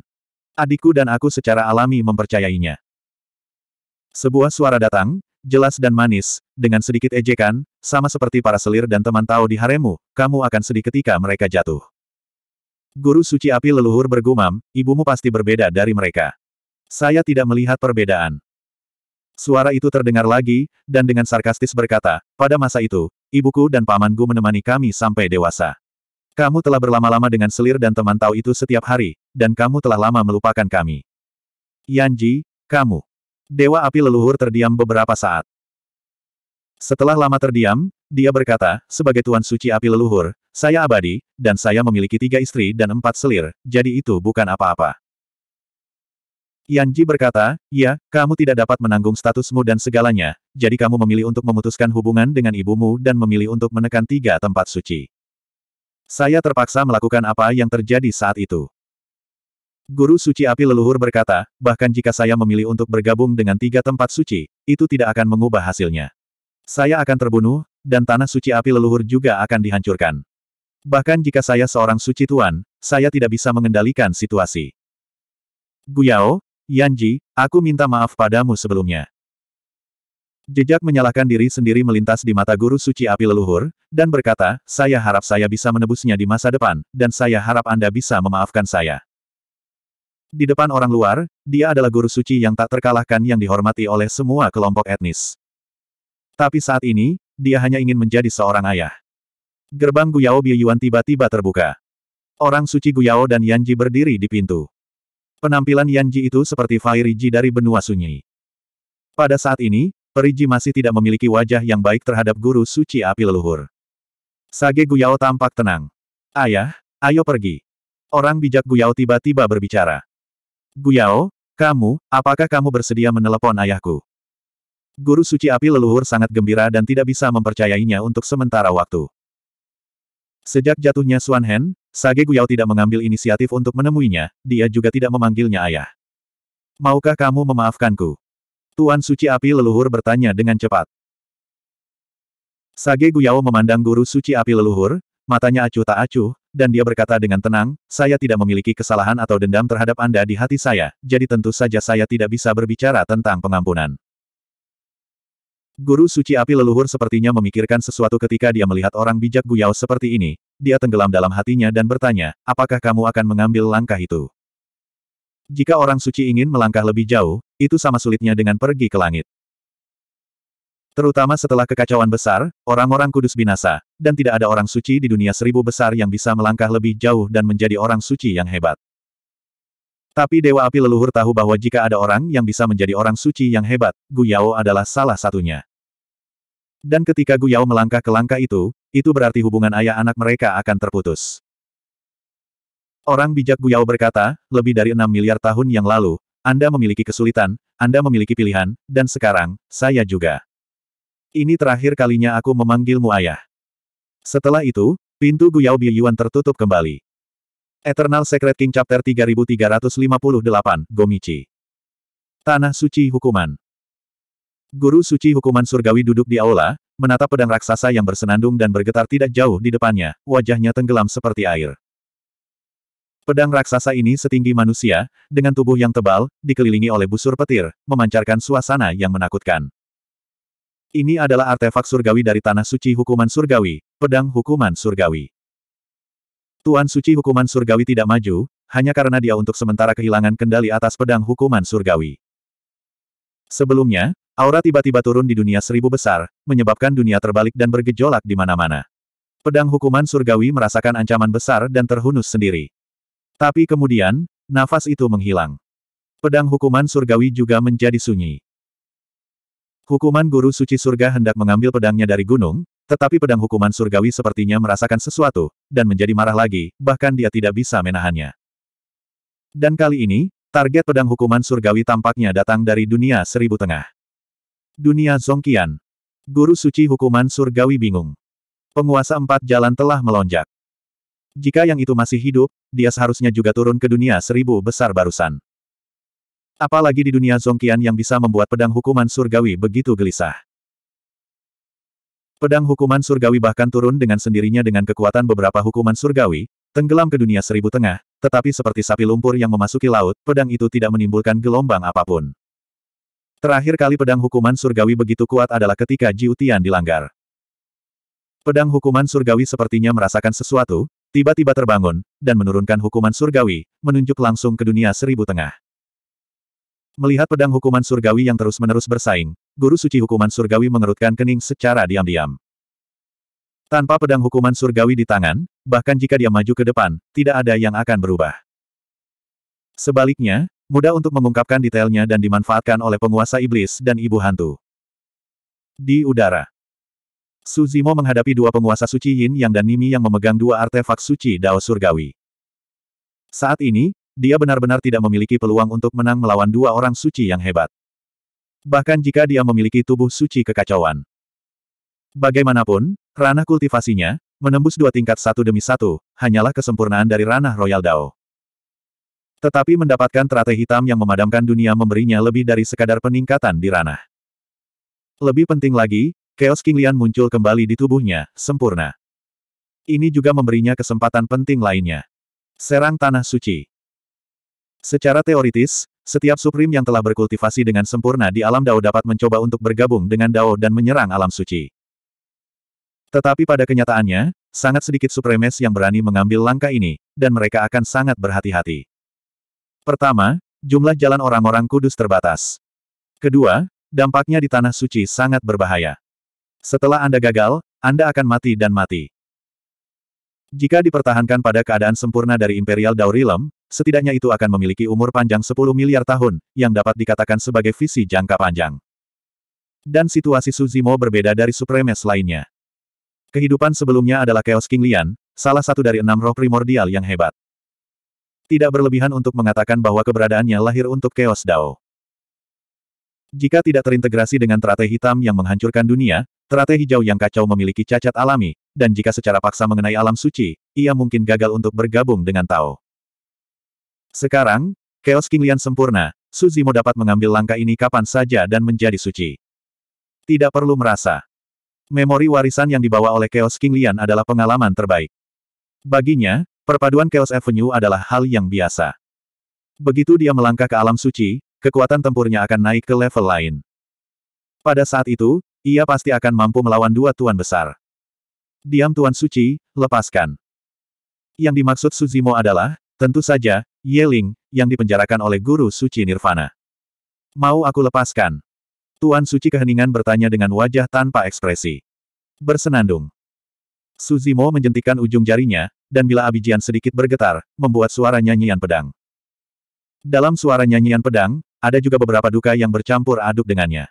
A: Adikku dan aku secara alami mempercayainya. Sebuah suara datang, jelas dan manis, dengan sedikit ejekan, sama seperti para selir dan teman tahu di haremu, kamu akan sedih ketika mereka jatuh. Guru suci api leluhur bergumam, ibumu pasti berbeda dari mereka. Saya tidak melihat perbedaan. Suara itu terdengar lagi, dan dengan sarkastis berkata, pada masa itu, ibuku dan pamanku menemani kami sampai dewasa. Kamu telah berlama-lama dengan selir dan teman tahu itu setiap hari, dan kamu telah lama melupakan kami. Yanji, kamu. Dewa api leluhur terdiam beberapa saat. Setelah lama terdiam, dia berkata, sebagai Tuan Suci Api Leluhur, saya abadi, dan saya memiliki tiga istri dan empat selir, jadi itu bukan apa-apa. Yanji berkata, ya, kamu tidak dapat menanggung statusmu dan segalanya, jadi kamu memilih untuk memutuskan hubungan dengan ibumu dan memilih untuk menekan tiga tempat suci. Saya terpaksa melakukan apa yang terjadi saat itu. Guru suci api leluhur berkata, bahkan jika saya memilih untuk bergabung dengan tiga tempat suci, itu tidak akan mengubah hasilnya. Saya akan terbunuh, dan tanah suci api leluhur juga akan dihancurkan. Bahkan jika saya seorang suci tuan, saya tidak bisa mengendalikan situasi. Guyao, Yanji, aku minta maaf padamu sebelumnya. Jejak menyalahkan diri sendiri melintas di mata guru suci api leluhur, dan berkata, saya harap saya bisa menebusnya di masa depan, dan saya harap Anda bisa memaafkan saya. Di depan orang luar, dia adalah guru suci yang tak terkalahkan yang dihormati oleh semua kelompok etnis. Tapi saat ini, dia hanya ingin menjadi seorang ayah. Gerbang Guyao Biyuan tiba-tiba terbuka. Orang suci Guyao dan Yanji berdiri di pintu. Penampilan Yanji itu seperti Fairiji dari benua sunyi. Pada saat ini, Periji masih tidak memiliki wajah yang baik terhadap guru suci api leluhur. Sage Guyao tampak tenang. Ayah, ayo pergi. Orang bijak Guyao tiba-tiba berbicara. Guyao, kamu, apakah kamu bersedia menelepon ayahku? Guru suci api leluhur sangat gembira dan tidak bisa mempercayainya untuk sementara waktu. Sejak jatuhnya Suan Hen, Sage Guyao tidak mengambil inisiatif untuk menemuinya, dia juga tidak memanggilnya ayah. Maukah kamu memaafkanku? Tuan Suci Api Leluhur bertanya dengan cepat. Sage Guyao memandang Guru Suci Api Leluhur, matanya acuh tak acuh, dan dia berkata dengan tenang, saya tidak memiliki kesalahan atau dendam terhadap Anda di hati saya, jadi tentu saja saya tidak bisa berbicara tentang pengampunan. Guru suci api leluhur sepertinya memikirkan sesuatu ketika dia melihat orang bijak buyau seperti ini, dia tenggelam dalam hatinya dan bertanya, apakah kamu akan mengambil langkah itu? Jika orang suci ingin melangkah lebih jauh, itu sama sulitnya dengan pergi ke langit. Terutama setelah kekacauan besar, orang-orang kudus binasa, dan tidak ada orang suci di dunia seribu besar yang bisa melangkah lebih jauh dan menjadi orang suci yang hebat. Tapi Dewa Api Leluhur tahu bahwa jika ada orang yang bisa menjadi orang suci yang hebat, Gu Yao adalah salah satunya. Dan ketika Gu Yao melangkah ke langkah itu, itu berarti hubungan ayah anak mereka akan terputus. Orang bijak Gu Yao berkata, lebih dari 6 miliar tahun yang lalu, Anda memiliki kesulitan, Anda memiliki pilihan, dan sekarang, saya juga. Ini terakhir kalinya aku memanggilmu ayah. Setelah itu, pintu Guyao Biyuan tertutup kembali. Eternal Secret King Chapter 3358, Gomichi. Tanah Suci Hukuman Guru Suci Hukuman Surgawi duduk di aula, menatap pedang raksasa yang bersenandung dan bergetar tidak jauh di depannya, wajahnya tenggelam seperti air. Pedang raksasa ini setinggi manusia, dengan tubuh yang tebal, dikelilingi oleh busur petir, memancarkan suasana yang menakutkan. Ini adalah artefak surgawi dari Tanah Suci Hukuman Surgawi, Pedang Hukuman Surgawi. Tuan Suci Hukuman Surgawi tidak maju, hanya karena dia untuk sementara kehilangan kendali atas Pedang Hukuman Surgawi. Sebelumnya, aura tiba-tiba turun di dunia seribu besar, menyebabkan dunia terbalik dan bergejolak di mana-mana. Pedang Hukuman Surgawi merasakan ancaman besar dan terhunus sendiri. Tapi kemudian, nafas itu menghilang. Pedang Hukuman Surgawi juga menjadi sunyi. Hukuman guru suci surga hendak mengambil pedangnya dari gunung, tetapi pedang hukuman surgawi sepertinya merasakan sesuatu, dan menjadi marah lagi, bahkan dia tidak bisa menahannya. Dan kali ini, target pedang hukuman surgawi tampaknya datang dari dunia seribu tengah. Dunia Zongkian. Guru suci hukuman surgawi bingung. Penguasa empat jalan telah melonjak. Jika yang itu masih hidup, dia seharusnya juga turun ke dunia seribu besar barusan. Apalagi di dunia Zongkian yang bisa membuat pedang hukuman surgawi begitu gelisah. Pedang hukuman surgawi bahkan turun dengan sendirinya dengan kekuatan beberapa hukuman surgawi, tenggelam ke dunia seribu tengah, tetapi seperti sapi lumpur yang memasuki laut, pedang itu tidak menimbulkan gelombang apapun. Terakhir kali pedang hukuman surgawi begitu kuat adalah ketika Jiutian dilanggar. Pedang hukuman surgawi sepertinya merasakan sesuatu, tiba-tiba terbangun, dan menurunkan hukuman surgawi, menunjuk langsung ke dunia seribu tengah. Melihat pedang hukuman surgawi yang terus-menerus bersaing, guru suci hukuman surgawi mengerutkan kening secara diam-diam. Tanpa pedang hukuman surgawi di tangan, bahkan jika dia maju ke depan, tidak ada yang akan berubah. Sebaliknya, mudah untuk mengungkapkan detailnya dan dimanfaatkan oleh penguasa iblis dan ibu hantu. Di udara, Suzimo menghadapi dua penguasa suci Yin Yang dan Nimi yang memegang dua artefak suci Dao Surgawi. Saat ini, dia benar-benar tidak memiliki peluang untuk menang melawan dua orang suci yang hebat. Bahkan jika dia memiliki tubuh suci kekacauan. Bagaimanapun, ranah kultivasinya, menembus dua tingkat satu demi satu, hanyalah kesempurnaan dari ranah Royal Dao. Tetapi mendapatkan teratai hitam yang memadamkan dunia memberinya lebih dari sekadar peningkatan di ranah. Lebih penting lagi, Chaos King Lian muncul kembali di tubuhnya, sempurna. Ini juga memberinya kesempatan penting lainnya. Serang Tanah Suci Secara teoritis, setiap Supreme yang telah berkultivasi dengan sempurna di alam Dao dapat mencoba untuk bergabung dengan Dao dan menyerang alam suci. Tetapi pada kenyataannya, sangat sedikit Supremes yang berani mengambil langkah ini, dan mereka akan sangat berhati-hati. Pertama, jumlah jalan orang-orang kudus terbatas. Kedua, dampaknya di Tanah Suci sangat berbahaya. Setelah Anda gagal, Anda akan mati dan mati. Jika dipertahankan pada keadaan sempurna dari Imperial Dao setidaknya itu akan memiliki umur panjang 10 miliar tahun, yang dapat dikatakan sebagai visi jangka panjang. Dan situasi Suzimo berbeda dari Supremes lainnya. Kehidupan sebelumnya adalah Chaos King Lian, salah satu dari enam roh primordial yang hebat. Tidak berlebihan untuk mengatakan bahwa keberadaannya lahir untuk Chaos Dao. Jika tidak terintegrasi dengan teratai hitam yang menghancurkan dunia, teratai hijau yang kacau memiliki cacat alami, dan jika secara paksa mengenai alam suci, ia mungkin gagal untuk bergabung dengan Tao. Sekarang, Chaos King Lian sempurna, Suzimo dapat mengambil langkah ini kapan saja dan menjadi suci. Tidak perlu merasa. Memori warisan yang dibawa oleh Chaos King adalah pengalaman terbaik. Baginya, perpaduan Chaos Avenue adalah hal yang biasa. Begitu dia melangkah ke alam suci, kekuatan tempurnya akan naik ke level lain. Pada saat itu, ia pasti akan mampu melawan dua tuan besar. Diam Tuan Suci, lepaskan. Yang dimaksud Suzimo adalah, tentu saja, Yeling, yang dipenjarakan oleh guru suci Nirvana. Mau aku lepaskan? Tuan Suci Keheningan bertanya dengan wajah tanpa ekspresi. Bersenandung. Suzimo menjentikan ujung jarinya, dan bila Abijian sedikit bergetar, membuat suara nyanyian pedang. Dalam suara nyanyian pedang, ada juga beberapa duka yang bercampur aduk dengannya.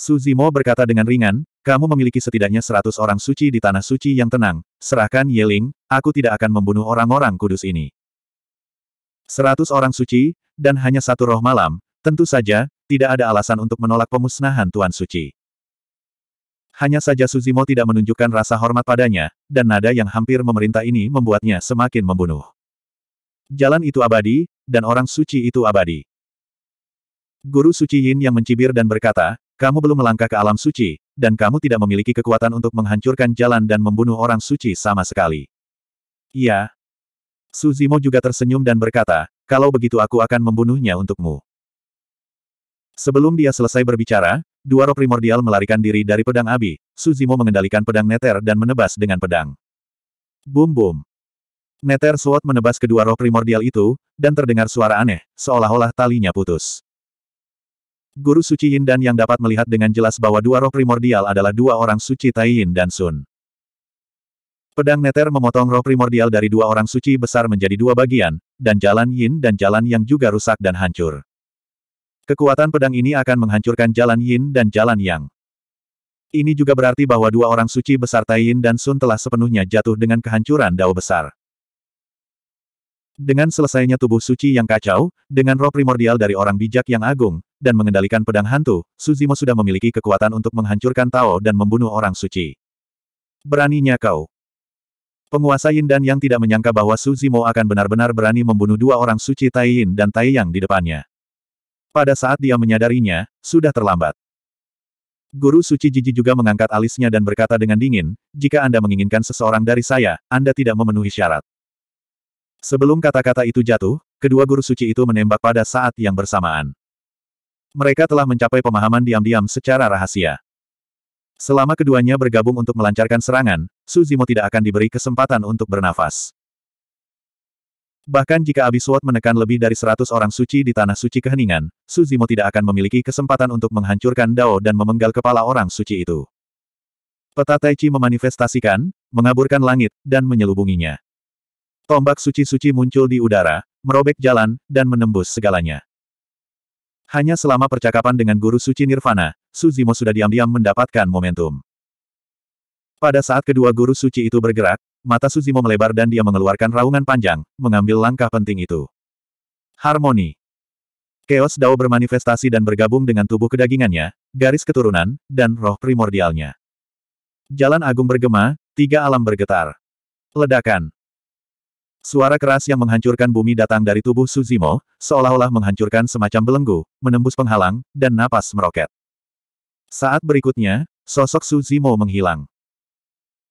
A: Suzimo berkata dengan ringan, kamu memiliki setidaknya seratus orang suci di Tanah Suci yang tenang, serahkan Yeling, aku tidak akan membunuh orang-orang kudus ini. Seratus orang suci, dan hanya satu roh malam, tentu saja, tidak ada alasan untuk menolak pemusnahan Tuan Suci. Hanya saja Suzimo tidak menunjukkan rasa hormat padanya, dan nada yang hampir memerintah ini membuatnya semakin membunuh. Jalan itu abadi, dan orang suci itu abadi. Guru Suci Yin yang mencibir dan berkata, kamu belum melangkah ke alam suci, dan kamu tidak memiliki kekuatan untuk menghancurkan jalan dan membunuh orang suci sama sekali. Iya, Suzimo juga tersenyum dan berkata, kalau begitu aku akan membunuhnya untukmu. Sebelum dia selesai berbicara, dua roh primordial melarikan diri dari pedang Abi, Suzimo mengendalikan pedang Neter dan menebas dengan pedang. Bum-bum. Neter Suot menebas kedua roh primordial itu, dan terdengar suara aneh, seolah-olah talinya putus. Guru Suci Yin dan yang dapat melihat dengan jelas bahwa dua roh primordial adalah dua orang suci Tai Yin dan Sun. Pedang Neter memotong roh primordial dari dua orang suci besar menjadi dua bagian, dan jalan Yin dan jalan Yang juga rusak dan hancur. Kekuatan pedang ini akan menghancurkan jalan Yin dan jalan Yang. Ini juga berarti bahwa dua orang suci besar Tai dan Sun telah sepenuhnya jatuh dengan kehancuran dao besar. Dengan selesainya tubuh suci yang kacau, dengan roh primordial dari orang bijak yang agung, dan mengendalikan pedang hantu, Suzimo sudah memiliki kekuatan untuk menghancurkan Tao dan membunuh orang suci. Beraninya kau. Penguasa Yin dan Yang tidak menyangka bahwa Su Zimo akan benar-benar berani membunuh dua orang suci Tai Yin dan Tai Yang di depannya. Pada saat dia menyadarinya, sudah terlambat. Guru Suci Jiji juga mengangkat alisnya dan berkata dengan dingin, jika Anda menginginkan seseorang dari saya, Anda tidak memenuhi syarat. Sebelum kata-kata itu jatuh, kedua guru suci itu menembak pada saat yang bersamaan. Mereka telah mencapai pemahaman diam-diam secara rahasia. Selama keduanya bergabung untuk melancarkan serangan, Suzimo tidak akan diberi kesempatan untuk bernafas. Bahkan jika Abiswot menekan lebih dari 100 orang suci di Tanah Suci Keheningan, Suzimo tidak akan memiliki kesempatan untuk menghancurkan Dao dan memenggal kepala orang suci itu. Peta Taichi memanifestasikan, mengaburkan langit, dan menyelubunginya. Tombak suci-suci muncul di udara, merobek jalan, dan menembus segalanya. Hanya selama percakapan dengan guru suci Nirvana, Suzimo sudah diam-diam mendapatkan momentum. Pada saat kedua guru suci itu bergerak, mata Suzimo melebar dan dia mengeluarkan raungan panjang, mengambil langkah penting itu. Harmoni. Chaos Dao bermanifestasi dan bergabung dengan tubuh kedagingannya, garis keturunan, dan roh primordialnya. Jalan agung bergema, tiga alam bergetar. Ledakan. Suara keras yang menghancurkan bumi datang dari tubuh Suzimo, seolah-olah menghancurkan semacam belenggu, menembus penghalang, dan napas meroket. Saat berikutnya, sosok Suzimo menghilang.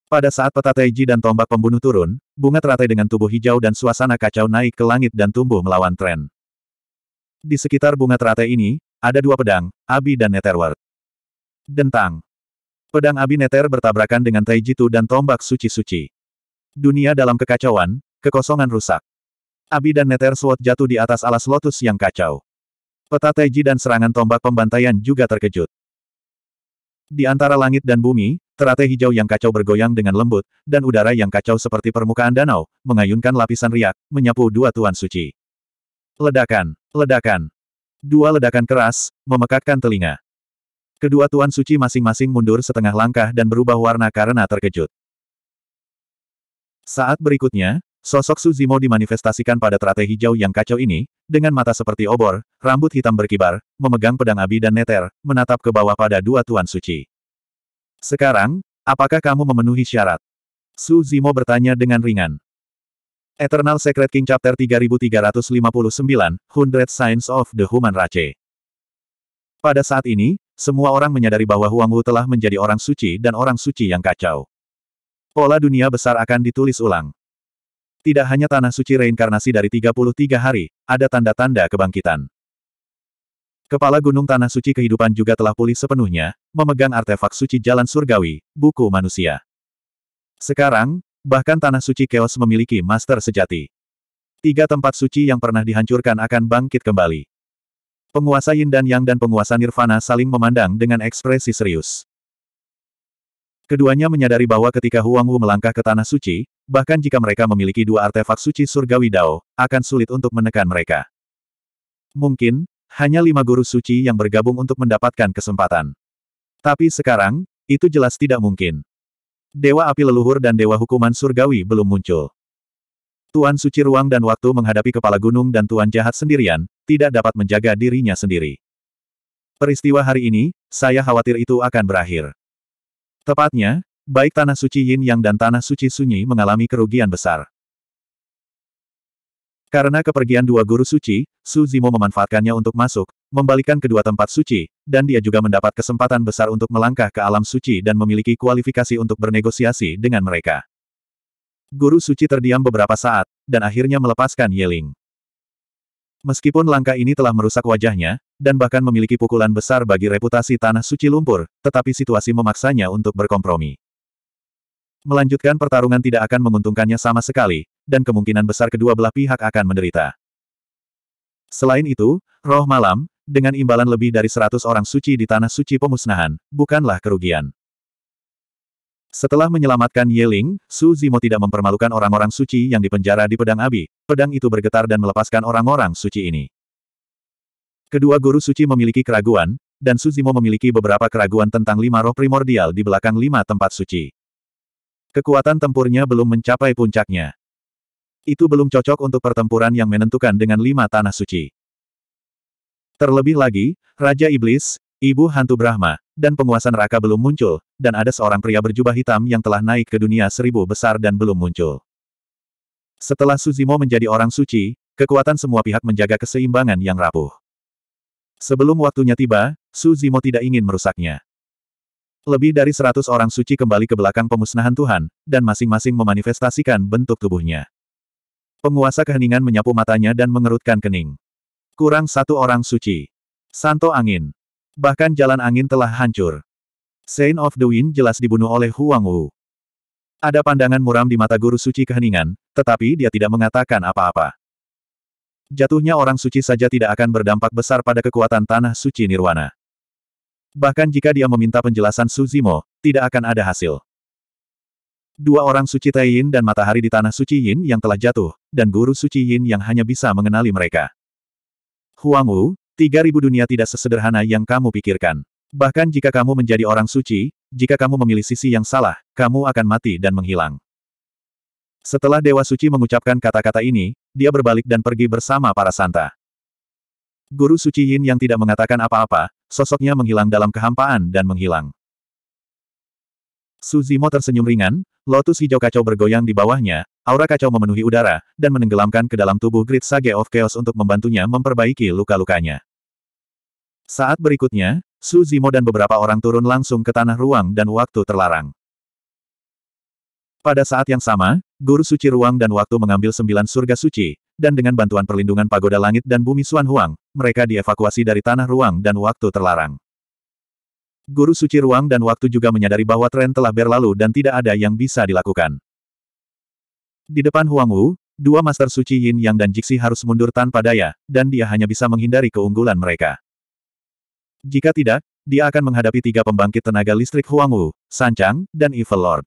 A: Pada saat peta Teiji dan tombak pembunuh turun, bunga teratai dengan tubuh hijau dan suasana kacau naik ke langit dan tumbuh melawan tren. Di sekitar bunga teratai ini, ada dua pedang, Abi dan Netherward. Dentang. Pedang Abi Nether bertabrakan dengan Taiji Tu dan tombak suci-suci. Dunia dalam kekacauan, Kekosongan rusak. Abi dan Neter Sword jatuh di atas alas lotus yang kacau. Peta Teji dan serangan tombak pembantaian juga terkejut. Di antara langit dan bumi, teratai hijau yang kacau bergoyang dengan lembut, dan udara yang kacau seperti permukaan danau, mengayunkan lapisan riak, menyapu dua tuan suci. Ledakan, ledakan. Dua ledakan keras, memekakkan telinga. Kedua tuan suci masing-masing mundur setengah langkah dan berubah warna karena terkejut. Saat berikutnya, Sosok Suzimo dimanifestasikan pada teratai hijau yang kacau ini, dengan mata seperti obor, rambut hitam berkibar, memegang pedang abi dan neter, menatap ke bawah pada dua tuan suci. Sekarang, apakah kamu memenuhi syarat? Suzimo bertanya dengan ringan. Eternal Secret King Chapter 3359, Hundred Signs of the Human Race. Pada saat ini, semua orang menyadari bahwa Huang Wu telah menjadi orang suci dan orang suci yang kacau. Pola dunia besar akan ditulis ulang. Tidak hanya tanah suci reinkarnasi dari 33 hari, ada tanda-tanda kebangkitan. Kepala Gunung Tanah Suci kehidupan juga telah pulih sepenuhnya, memegang artefak suci jalan surgawi, buku manusia. Sekarang, bahkan Tanah Suci Chaos memiliki master sejati. Tiga tempat suci yang pernah dihancurkan akan bangkit kembali. Penguasa Yin dan Yang dan penguasa Nirvana saling memandang dengan ekspresi serius. Keduanya menyadari bahwa ketika Huang Wu melangkah ke Tanah Suci, bahkan jika mereka memiliki dua artefak suci surgawi Dao, akan sulit untuk menekan mereka. Mungkin, hanya lima guru suci yang bergabung untuk mendapatkan kesempatan. Tapi sekarang, itu jelas tidak mungkin. Dewa api leluhur dan dewa hukuman surgawi belum muncul. Tuan suci ruang dan waktu menghadapi kepala gunung dan tuan jahat sendirian, tidak dapat menjaga dirinya sendiri. Peristiwa hari ini, saya khawatir itu akan berakhir. Tepatnya, baik Tanah Suci Yin Yang dan Tanah Suci Sunyi mengalami kerugian besar. Karena kepergian dua guru suci, Su Zimo memanfaatkannya untuk masuk, membalikan kedua tempat suci, dan dia juga mendapat kesempatan besar untuk melangkah ke alam suci dan memiliki kualifikasi untuk bernegosiasi dengan mereka. Guru suci terdiam beberapa saat, dan akhirnya melepaskan Yeling. Meskipun langkah ini telah merusak wajahnya, dan bahkan memiliki pukulan besar bagi reputasi Tanah Suci Lumpur, tetapi situasi memaksanya untuk berkompromi. Melanjutkan pertarungan tidak akan menguntungkannya sama sekali, dan kemungkinan besar kedua belah pihak akan menderita. Selain itu, roh malam, dengan imbalan lebih dari 100 orang suci di Tanah Suci Pemusnahan, bukanlah kerugian. Setelah menyelamatkan Yeling, Su Zimo tidak mempermalukan orang-orang suci yang dipenjara di pedang abi, pedang itu bergetar dan melepaskan orang-orang suci ini. Kedua guru suci memiliki keraguan, dan Su Zimo memiliki beberapa keraguan tentang lima roh primordial di belakang lima tempat suci. Kekuatan tempurnya belum mencapai puncaknya. Itu belum cocok untuk pertempuran yang menentukan dengan lima tanah suci. Terlebih lagi, Raja Iblis, Ibu hantu Brahma, dan penguasa neraka belum muncul, dan ada seorang pria berjubah hitam yang telah naik ke dunia seribu besar dan belum muncul. Setelah Suzimo menjadi orang suci, kekuatan semua pihak menjaga keseimbangan yang rapuh. Sebelum waktunya tiba, Suzimo tidak ingin merusaknya. Lebih dari seratus orang suci kembali ke belakang pemusnahan Tuhan, dan masing-masing memanifestasikan bentuk tubuhnya. Penguasa keheningan menyapu matanya dan mengerutkan kening. Kurang satu orang suci. Santo angin. Bahkan jalan angin telah hancur. Saint of the Wind jelas dibunuh oleh Huang Wu. Ada pandangan muram di mata guru suci keheningan, tetapi dia tidak mengatakan apa-apa. Jatuhnya orang suci saja tidak akan berdampak besar pada kekuatan tanah suci Nirwana. Bahkan jika dia meminta penjelasan Suzimo, tidak akan ada hasil. Dua orang suci Taiyin dan matahari di tanah suci Yin yang telah jatuh, dan guru suci Yin yang hanya bisa mengenali mereka. Huang Wu, Tiga ribu dunia tidak sesederhana yang kamu pikirkan. Bahkan jika kamu menjadi orang suci, jika kamu memilih sisi yang salah, kamu akan mati dan menghilang. Setelah Dewa Suci mengucapkan kata-kata ini, dia berbalik dan pergi bersama para santa. Guru Suci Yin yang tidak mengatakan apa-apa, sosoknya menghilang dalam kehampaan dan menghilang. Suzimo tersenyum ringan, Lotus hijau kacau bergoyang di bawahnya, aura kacau memenuhi udara, dan menenggelamkan ke dalam tubuh Great Sage of Chaos untuk membantunya memperbaiki luka-lukanya. Saat berikutnya, Su Zimo dan beberapa orang turun langsung ke tanah ruang dan waktu terlarang. Pada saat yang sama, Guru Suci Ruang dan Waktu mengambil sembilan surga suci, dan dengan bantuan perlindungan pagoda langit dan bumi Suan Huang, mereka dievakuasi dari tanah ruang dan waktu terlarang. Guru suci ruang dan waktu juga menyadari bahwa tren telah berlalu dan tidak ada yang bisa dilakukan. Di depan Huang Wu, dua master suci Yin Yang dan Jixi harus mundur tanpa daya, dan dia hanya bisa menghindari keunggulan mereka. Jika tidak, dia akan menghadapi tiga pembangkit tenaga listrik Huang Wu, Sancang, dan Evil Lord.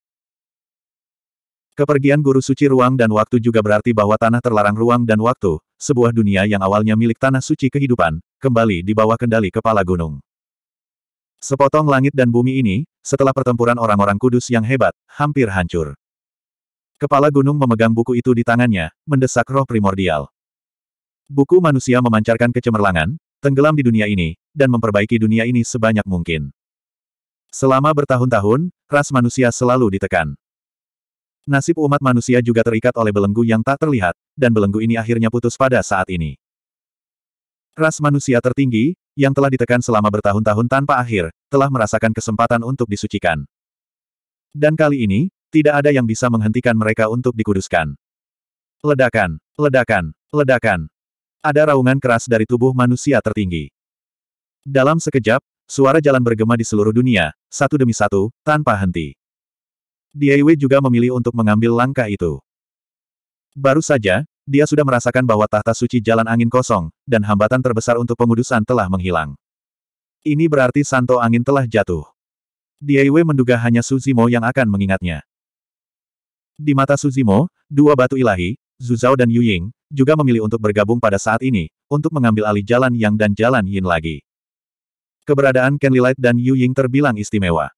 A: Kepergian guru suci ruang dan waktu juga berarti bahwa tanah terlarang ruang dan waktu, sebuah dunia yang awalnya milik tanah suci kehidupan, kembali di bawah kendali kepala gunung. Sepotong langit dan bumi ini, setelah pertempuran orang-orang kudus yang hebat, hampir hancur. Kepala gunung memegang buku itu di tangannya, mendesak roh primordial. Buku manusia memancarkan kecemerlangan, tenggelam di dunia ini, dan memperbaiki dunia ini sebanyak mungkin. Selama bertahun-tahun, ras manusia selalu ditekan. Nasib umat manusia juga terikat oleh belenggu yang tak terlihat, dan belenggu ini akhirnya putus pada saat ini. Ras manusia tertinggi, yang telah ditekan selama bertahun-tahun tanpa akhir, telah merasakan kesempatan untuk disucikan. Dan kali ini, tidak ada yang bisa menghentikan mereka untuk dikuduskan. Ledakan, ledakan, ledakan. Ada raungan keras dari tubuh manusia tertinggi. Dalam sekejap, suara jalan bergema di seluruh dunia, satu demi satu, tanpa henti. Diewe juga memilih untuk mengambil langkah itu. Baru saja, dia sudah merasakan bahwa tahta suci jalan angin kosong, dan hambatan terbesar untuk pengudusan telah menghilang. Ini berarti santo angin telah jatuh. Diewe menduga hanya Suzimo yang akan mengingatnya. Di mata Suzimo, dua batu ilahi, Zuzao dan Yuying, juga memilih untuk bergabung pada saat ini, untuk mengambil alih jalan Yang dan jalan Yin lagi. Keberadaan Kenli Light dan Yuying terbilang istimewa.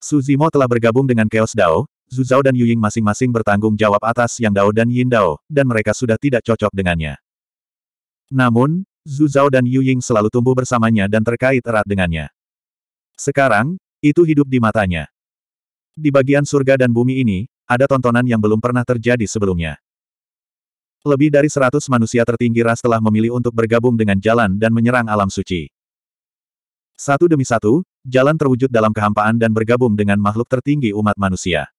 A: Suzimo telah bergabung dengan Chaos Dao, Zhao dan Yu Ying masing-masing bertanggung jawab atas Yang Dao dan Yin Dao, dan mereka sudah tidak cocok dengannya. Namun, Zhao dan Yu Ying selalu tumbuh bersamanya dan terkait erat dengannya. Sekarang, itu hidup di matanya. Di bagian surga dan bumi ini, ada tontonan yang belum pernah terjadi sebelumnya. Lebih dari seratus manusia tertinggi ras telah memilih untuk bergabung dengan jalan dan menyerang alam suci. Satu demi satu, jalan terwujud dalam kehampaan dan bergabung dengan makhluk tertinggi umat manusia.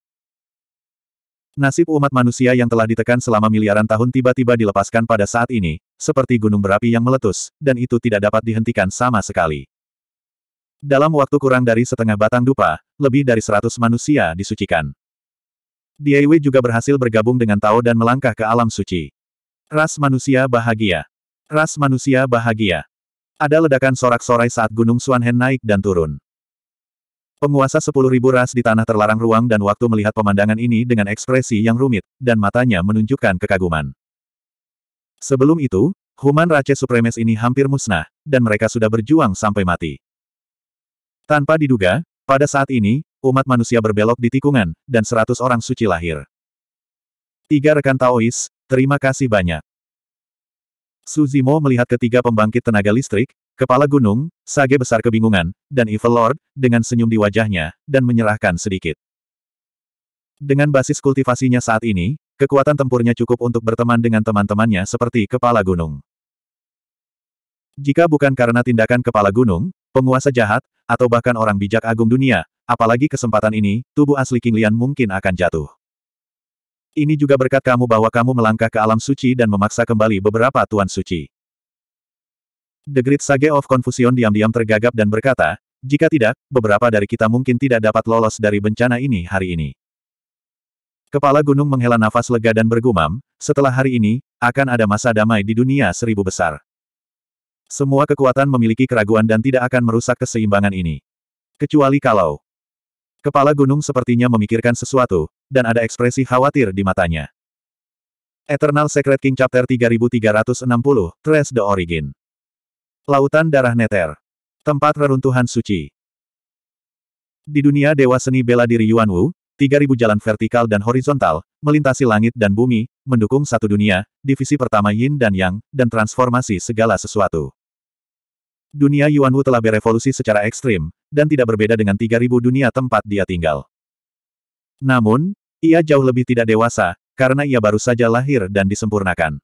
A: Nasib umat manusia yang telah ditekan selama miliaran tahun tiba-tiba dilepaskan pada saat ini, seperti gunung berapi yang meletus, dan itu tidak dapat dihentikan sama sekali. Dalam waktu kurang dari setengah batang dupa, lebih dari seratus manusia disucikan. Diewe juga berhasil bergabung dengan Tao dan melangkah ke alam suci. Ras manusia bahagia. Ras manusia bahagia. Ada ledakan sorak-sorai saat Gunung Suanhen naik dan turun. Penguasa sepuluh ribu ras di tanah terlarang ruang dan waktu melihat pemandangan ini dengan ekspresi yang rumit, dan matanya menunjukkan kekaguman. Sebelum itu, human race supremes ini hampir musnah, dan mereka sudah berjuang sampai mati. Tanpa diduga, pada saat ini, umat manusia berbelok di tikungan, dan seratus orang suci lahir. Tiga rekan Taois, terima kasih banyak. Suzimo melihat ketiga pembangkit tenaga listrik, Kepala gunung, Sage besar kebingungan, dan Evil Lord, dengan senyum di wajahnya, dan menyerahkan sedikit. Dengan basis kultivasinya saat ini, kekuatan tempurnya cukup untuk berteman dengan teman-temannya seperti kepala gunung. Jika bukan karena tindakan kepala gunung, penguasa jahat, atau bahkan orang bijak agung dunia, apalagi kesempatan ini, tubuh asli King Lian mungkin akan jatuh. Ini juga berkat kamu bahwa kamu melangkah ke alam suci dan memaksa kembali beberapa tuan suci. The Great Sage of Confusion diam-diam tergagap dan berkata, jika tidak, beberapa dari kita mungkin tidak dapat lolos dari bencana ini hari ini. Kepala gunung menghela nafas lega dan bergumam, setelah hari ini, akan ada masa damai di dunia seribu besar. Semua kekuatan memiliki keraguan dan tidak akan merusak keseimbangan ini. Kecuali kalau Kepala gunung sepertinya memikirkan sesuatu, dan ada ekspresi khawatir di matanya. Eternal Secret King Chapter 3360, Trace the Origin Lautan Darah Neter. Tempat reruntuhan suci. Di dunia dewa seni bela diri Yuan Wu, 3000 jalan vertikal dan horizontal, melintasi langit dan bumi, mendukung satu dunia, divisi pertama yin dan yang, dan transformasi segala sesuatu. Dunia Yuan Wu telah berevolusi secara ekstrim, dan tidak berbeda dengan 3000 dunia tempat dia tinggal. Namun, ia jauh lebih tidak dewasa, karena ia baru saja lahir dan disempurnakan.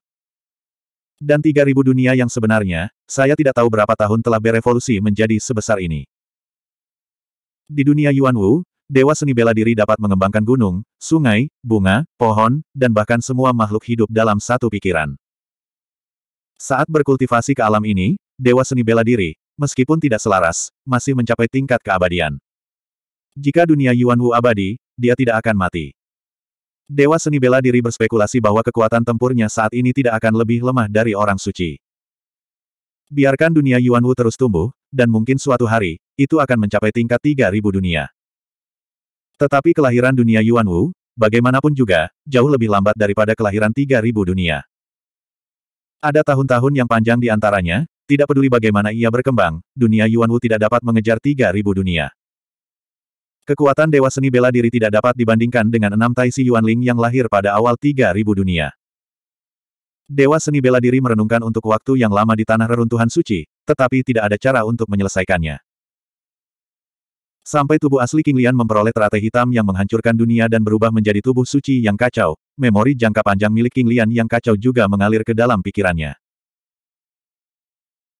A: Dan 3000 dunia yang sebenarnya, saya tidak tahu berapa tahun telah berevolusi menjadi sebesar ini. Di dunia Yuan Wu, dewa seni bela diri dapat mengembangkan gunung, sungai, bunga, pohon, dan bahkan semua makhluk hidup dalam satu pikiran. Saat berkultivasi ke alam ini, dewa seni bela diri, meskipun tidak selaras, masih mencapai tingkat keabadian. Jika dunia Yuan Wu abadi, dia tidak akan mati. Dewa seni bela diri berspekulasi bahwa kekuatan tempurnya saat ini tidak akan lebih lemah dari orang suci. Biarkan dunia Yuan Wu terus tumbuh, dan mungkin suatu hari, itu akan mencapai tingkat 3000 dunia. Tetapi kelahiran dunia Yuan Wu, bagaimanapun juga, jauh lebih lambat daripada kelahiran 3000 dunia. Ada tahun-tahun yang panjang di antaranya, tidak peduli bagaimana ia berkembang, dunia Yuan Wu tidak dapat mengejar 3000 dunia. Kekuatan Dewa Seni Bela Diri tidak dapat dibandingkan dengan enam Tai Si Yuanling yang lahir pada awal 3000 dunia. Dewa Seni Bela Diri merenungkan untuk waktu yang lama di tanah reruntuhan suci, tetapi tidak ada cara untuk menyelesaikannya. Sampai tubuh asli King Lian memperoleh teratai hitam yang menghancurkan dunia dan berubah menjadi tubuh suci yang kacau, memori jangka panjang milik King Lian yang kacau juga mengalir ke dalam pikirannya.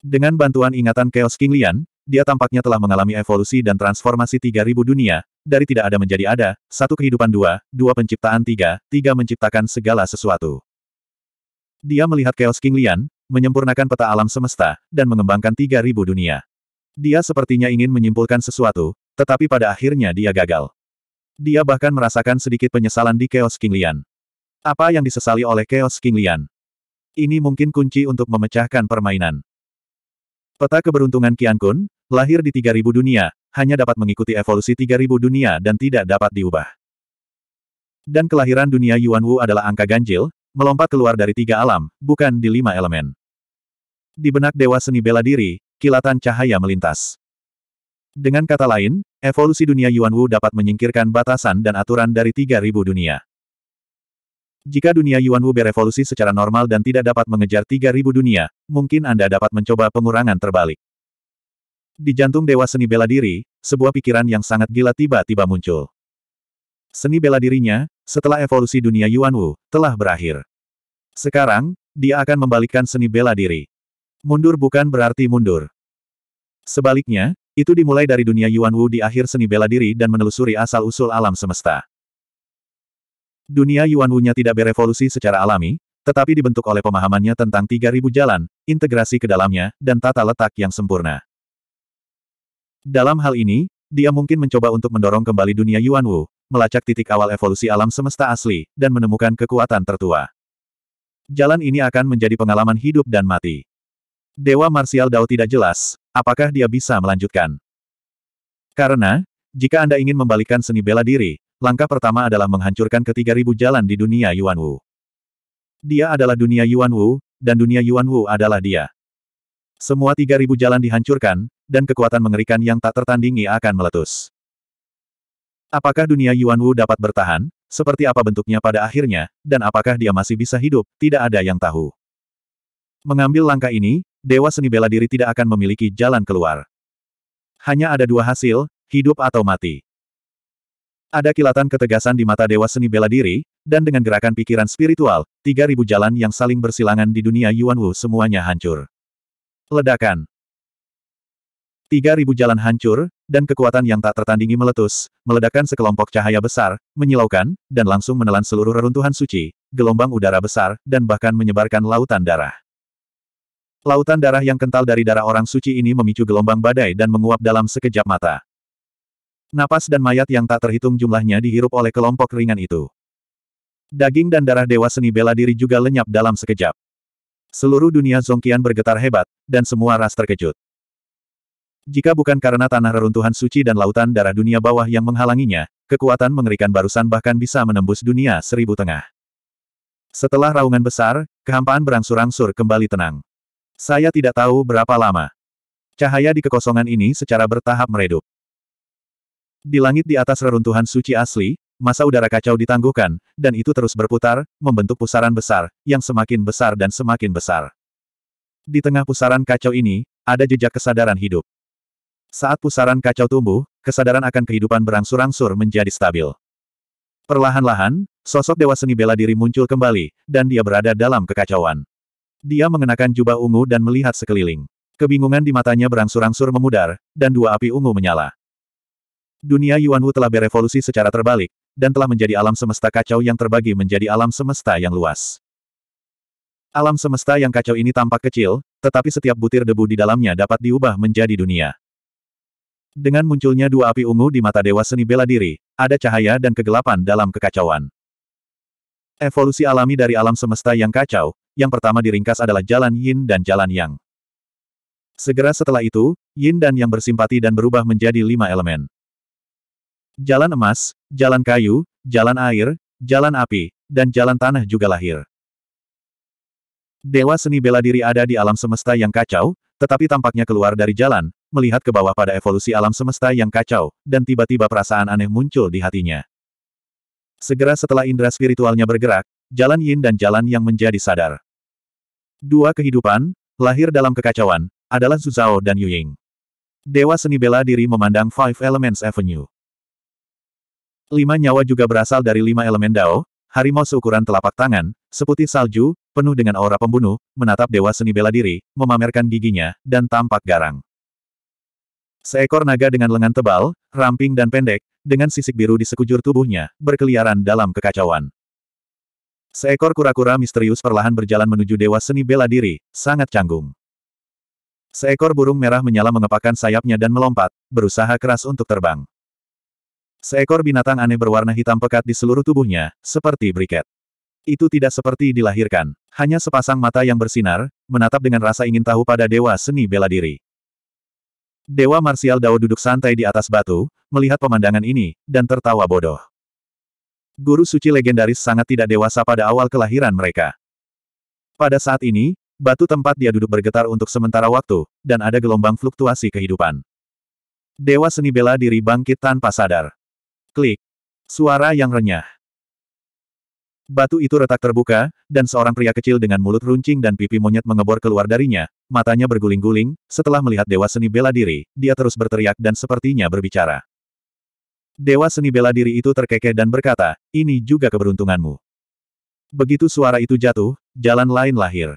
A: Dengan bantuan ingatan Chaos King Lian dia tampaknya telah mengalami evolusi dan transformasi 3000 dunia, dari tidak ada menjadi ada, satu kehidupan dua, dua penciptaan tiga, tiga menciptakan segala sesuatu. Dia melihat Chaos King Lian, menyempurnakan peta alam semesta, dan mengembangkan 3000 dunia. Dia sepertinya ingin menyimpulkan sesuatu, tetapi pada akhirnya dia gagal. Dia bahkan merasakan sedikit penyesalan di Chaos King Lian. Apa yang disesali oleh Chaos King Lian? Ini mungkin kunci untuk memecahkan permainan. Peta keberuntungan Qian Kun, lahir di 3000 dunia, hanya dapat mengikuti evolusi 3000 dunia dan tidak dapat diubah. Dan kelahiran dunia Yuan Wu adalah angka ganjil, melompat keluar dari tiga alam, bukan di lima elemen. Di benak Dewa Seni Bela Diri, kilatan cahaya melintas. Dengan kata lain, evolusi dunia Yuan Wu dapat menyingkirkan batasan dan aturan dari 3000 dunia. Jika dunia Yuan Wu berevolusi secara normal dan tidak dapat mengejar 3000 dunia, mungkin Anda dapat mencoba pengurangan terbalik. Di jantung dewa seni bela diri, sebuah pikiran yang sangat gila tiba-tiba muncul. Seni bela dirinya, setelah evolusi dunia Yuan Wu, telah berakhir. Sekarang, dia akan membalikkan seni bela diri. Mundur bukan berarti mundur. Sebaliknya, itu dimulai dari dunia Yuan Wu di akhir seni bela diri dan menelusuri asal-usul alam semesta. Dunia Yuan Wu-nya tidak berevolusi secara alami, tetapi dibentuk oleh pemahamannya tentang 3000 jalan, integrasi ke dalamnya, dan tata letak yang sempurna. Dalam hal ini, dia mungkin mencoba untuk mendorong kembali dunia Yuan Wu, melacak titik awal evolusi alam semesta asli, dan menemukan kekuatan tertua. Jalan ini akan menjadi pengalaman hidup dan mati. Dewa Marsial Dao tidak jelas, apakah dia bisa melanjutkan. Karena, jika Anda ingin membalikan seni bela diri, langkah pertama adalah menghancurkan ketiga ribu jalan di dunia Yuan Wu. Dia adalah dunia Yuan Wu, dan dunia Yuan Wu adalah dia. Semua tiga ribu jalan dihancurkan, dan kekuatan mengerikan yang tak tertandingi akan meletus. Apakah dunia Yuan Wu dapat bertahan, seperti apa bentuknya pada akhirnya, dan apakah dia masih bisa hidup, tidak ada yang tahu. Mengambil langkah ini, Dewa Seni Bela Diri tidak akan memiliki jalan keluar. Hanya ada dua hasil, hidup atau mati. Ada kilatan ketegasan di mata Dewa Seni Bela Diri, dan dengan gerakan pikiran spiritual, 3000 jalan yang saling bersilangan di dunia Yuan Wu semuanya hancur. Ledakan 3000 jalan hancur, dan kekuatan yang tak tertandingi meletus, meledakkan sekelompok cahaya besar, menyilaukan, dan langsung menelan seluruh reruntuhan suci, gelombang udara besar, dan bahkan menyebarkan lautan darah. Lautan darah yang kental dari darah orang suci ini memicu gelombang badai dan menguap dalam sekejap mata. Napas dan mayat yang tak terhitung jumlahnya dihirup oleh kelompok ringan itu. Daging dan darah dewa seni bela diri juga lenyap dalam sekejap. Seluruh dunia Zongkian bergetar hebat, dan semua ras terkejut. Jika bukan karena tanah reruntuhan suci dan lautan darah dunia bawah yang menghalanginya, kekuatan mengerikan barusan bahkan bisa menembus dunia seribu tengah. Setelah raungan besar, kehampaan berangsur-angsur kembali tenang. Saya tidak tahu berapa lama. Cahaya di kekosongan ini secara bertahap meredup. Di langit di atas reruntuhan suci asli, masa udara kacau ditangguhkan, dan itu terus berputar, membentuk pusaran besar, yang semakin besar dan semakin besar. Di tengah pusaran kacau ini, ada jejak kesadaran hidup. Saat pusaran kacau tumbuh, kesadaran akan kehidupan berangsur-angsur menjadi stabil. Perlahan-lahan, sosok dewa seni bela diri muncul kembali, dan dia berada dalam kekacauan. Dia mengenakan jubah ungu dan melihat sekeliling. Kebingungan di matanya berangsur-angsur memudar, dan dua api ungu menyala. Dunia Yuan Wu telah berevolusi secara terbalik, dan telah menjadi alam semesta kacau yang terbagi menjadi alam semesta yang luas. Alam semesta yang kacau ini tampak kecil, tetapi setiap butir debu di dalamnya dapat diubah menjadi dunia. Dengan munculnya dua api ungu di mata Dewa Seni Bela Diri, ada cahaya dan kegelapan dalam kekacauan. Evolusi alami dari alam semesta yang kacau, yang pertama diringkas adalah jalan yin dan jalan yang. Segera setelah itu, yin dan yang bersimpati dan berubah menjadi lima elemen. Jalan emas, jalan kayu, jalan air, jalan api, dan jalan tanah juga lahir. Dewa seni bela diri ada di alam semesta yang kacau, tetapi tampaknya keluar dari jalan, melihat ke bawah pada evolusi alam semesta yang kacau, dan tiba-tiba perasaan aneh muncul di hatinya. Segera setelah indera spiritualnya bergerak, jalan yin dan jalan yang menjadi sadar. Dua kehidupan, lahir dalam kekacauan, adalah Zuzao dan Yuying. Dewa seni bela diri memandang Five Elements Avenue. Lima nyawa juga berasal dari lima elemen Dao, harimau seukuran telapak tangan, seputih salju, penuh dengan aura pembunuh, menatap dewa seni bela diri, memamerkan giginya, dan tampak garang. Seekor naga dengan lengan tebal, ramping dan pendek, dengan sisik biru di sekujur tubuhnya, berkeliaran dalam kekacauan. Seekor kura-kura misterius perlahan berjalan menuju dewa seni bela diri, sangat canggung. Seekor burung merah menyala mengepakkan sayapnya dan melompat, berusaha keras untuk terbang. Seekor binatang aneh berwarna hitam pekat di seluruh tubuhnya, seperti briket. Itu tidak seperti dilahirkan. Hanya sepasang mata yang bersinar, menatap dengan rasa ingin tahu pada Dewa Seni Bela Diri. Dewa Marsial Dao duduk santai di atas batu, melihat pemandangan ini, dan tertawa bodoh. Guru suci legendaris sangat tidak dewasa pada awal kelahiran mereka. Pada saat ini, batu tempat dia duduk bergetar untuk sementara waktu, dan ada gelombang fluktuasi kehidupan. Dewa seni bela diri bangkit tanpa sadar. Klik. Suara yang renyah. Batu itu retak terbuka, dan seorang pria kecil dengan mulut runcing dan pipi monyet mengebor keluar darinya, matanya berguling-guling, setelah melihat Dewa Seni Bela Diri, dia terus berteriak dan sepertinya berbicara. Dewa Seni Bela Diri itu terkekeh dan berkata, ini juga keberuntunganmu. Begitu suara itu jatuh, jalan lain lahir.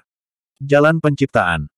A: Jalan penciptaan.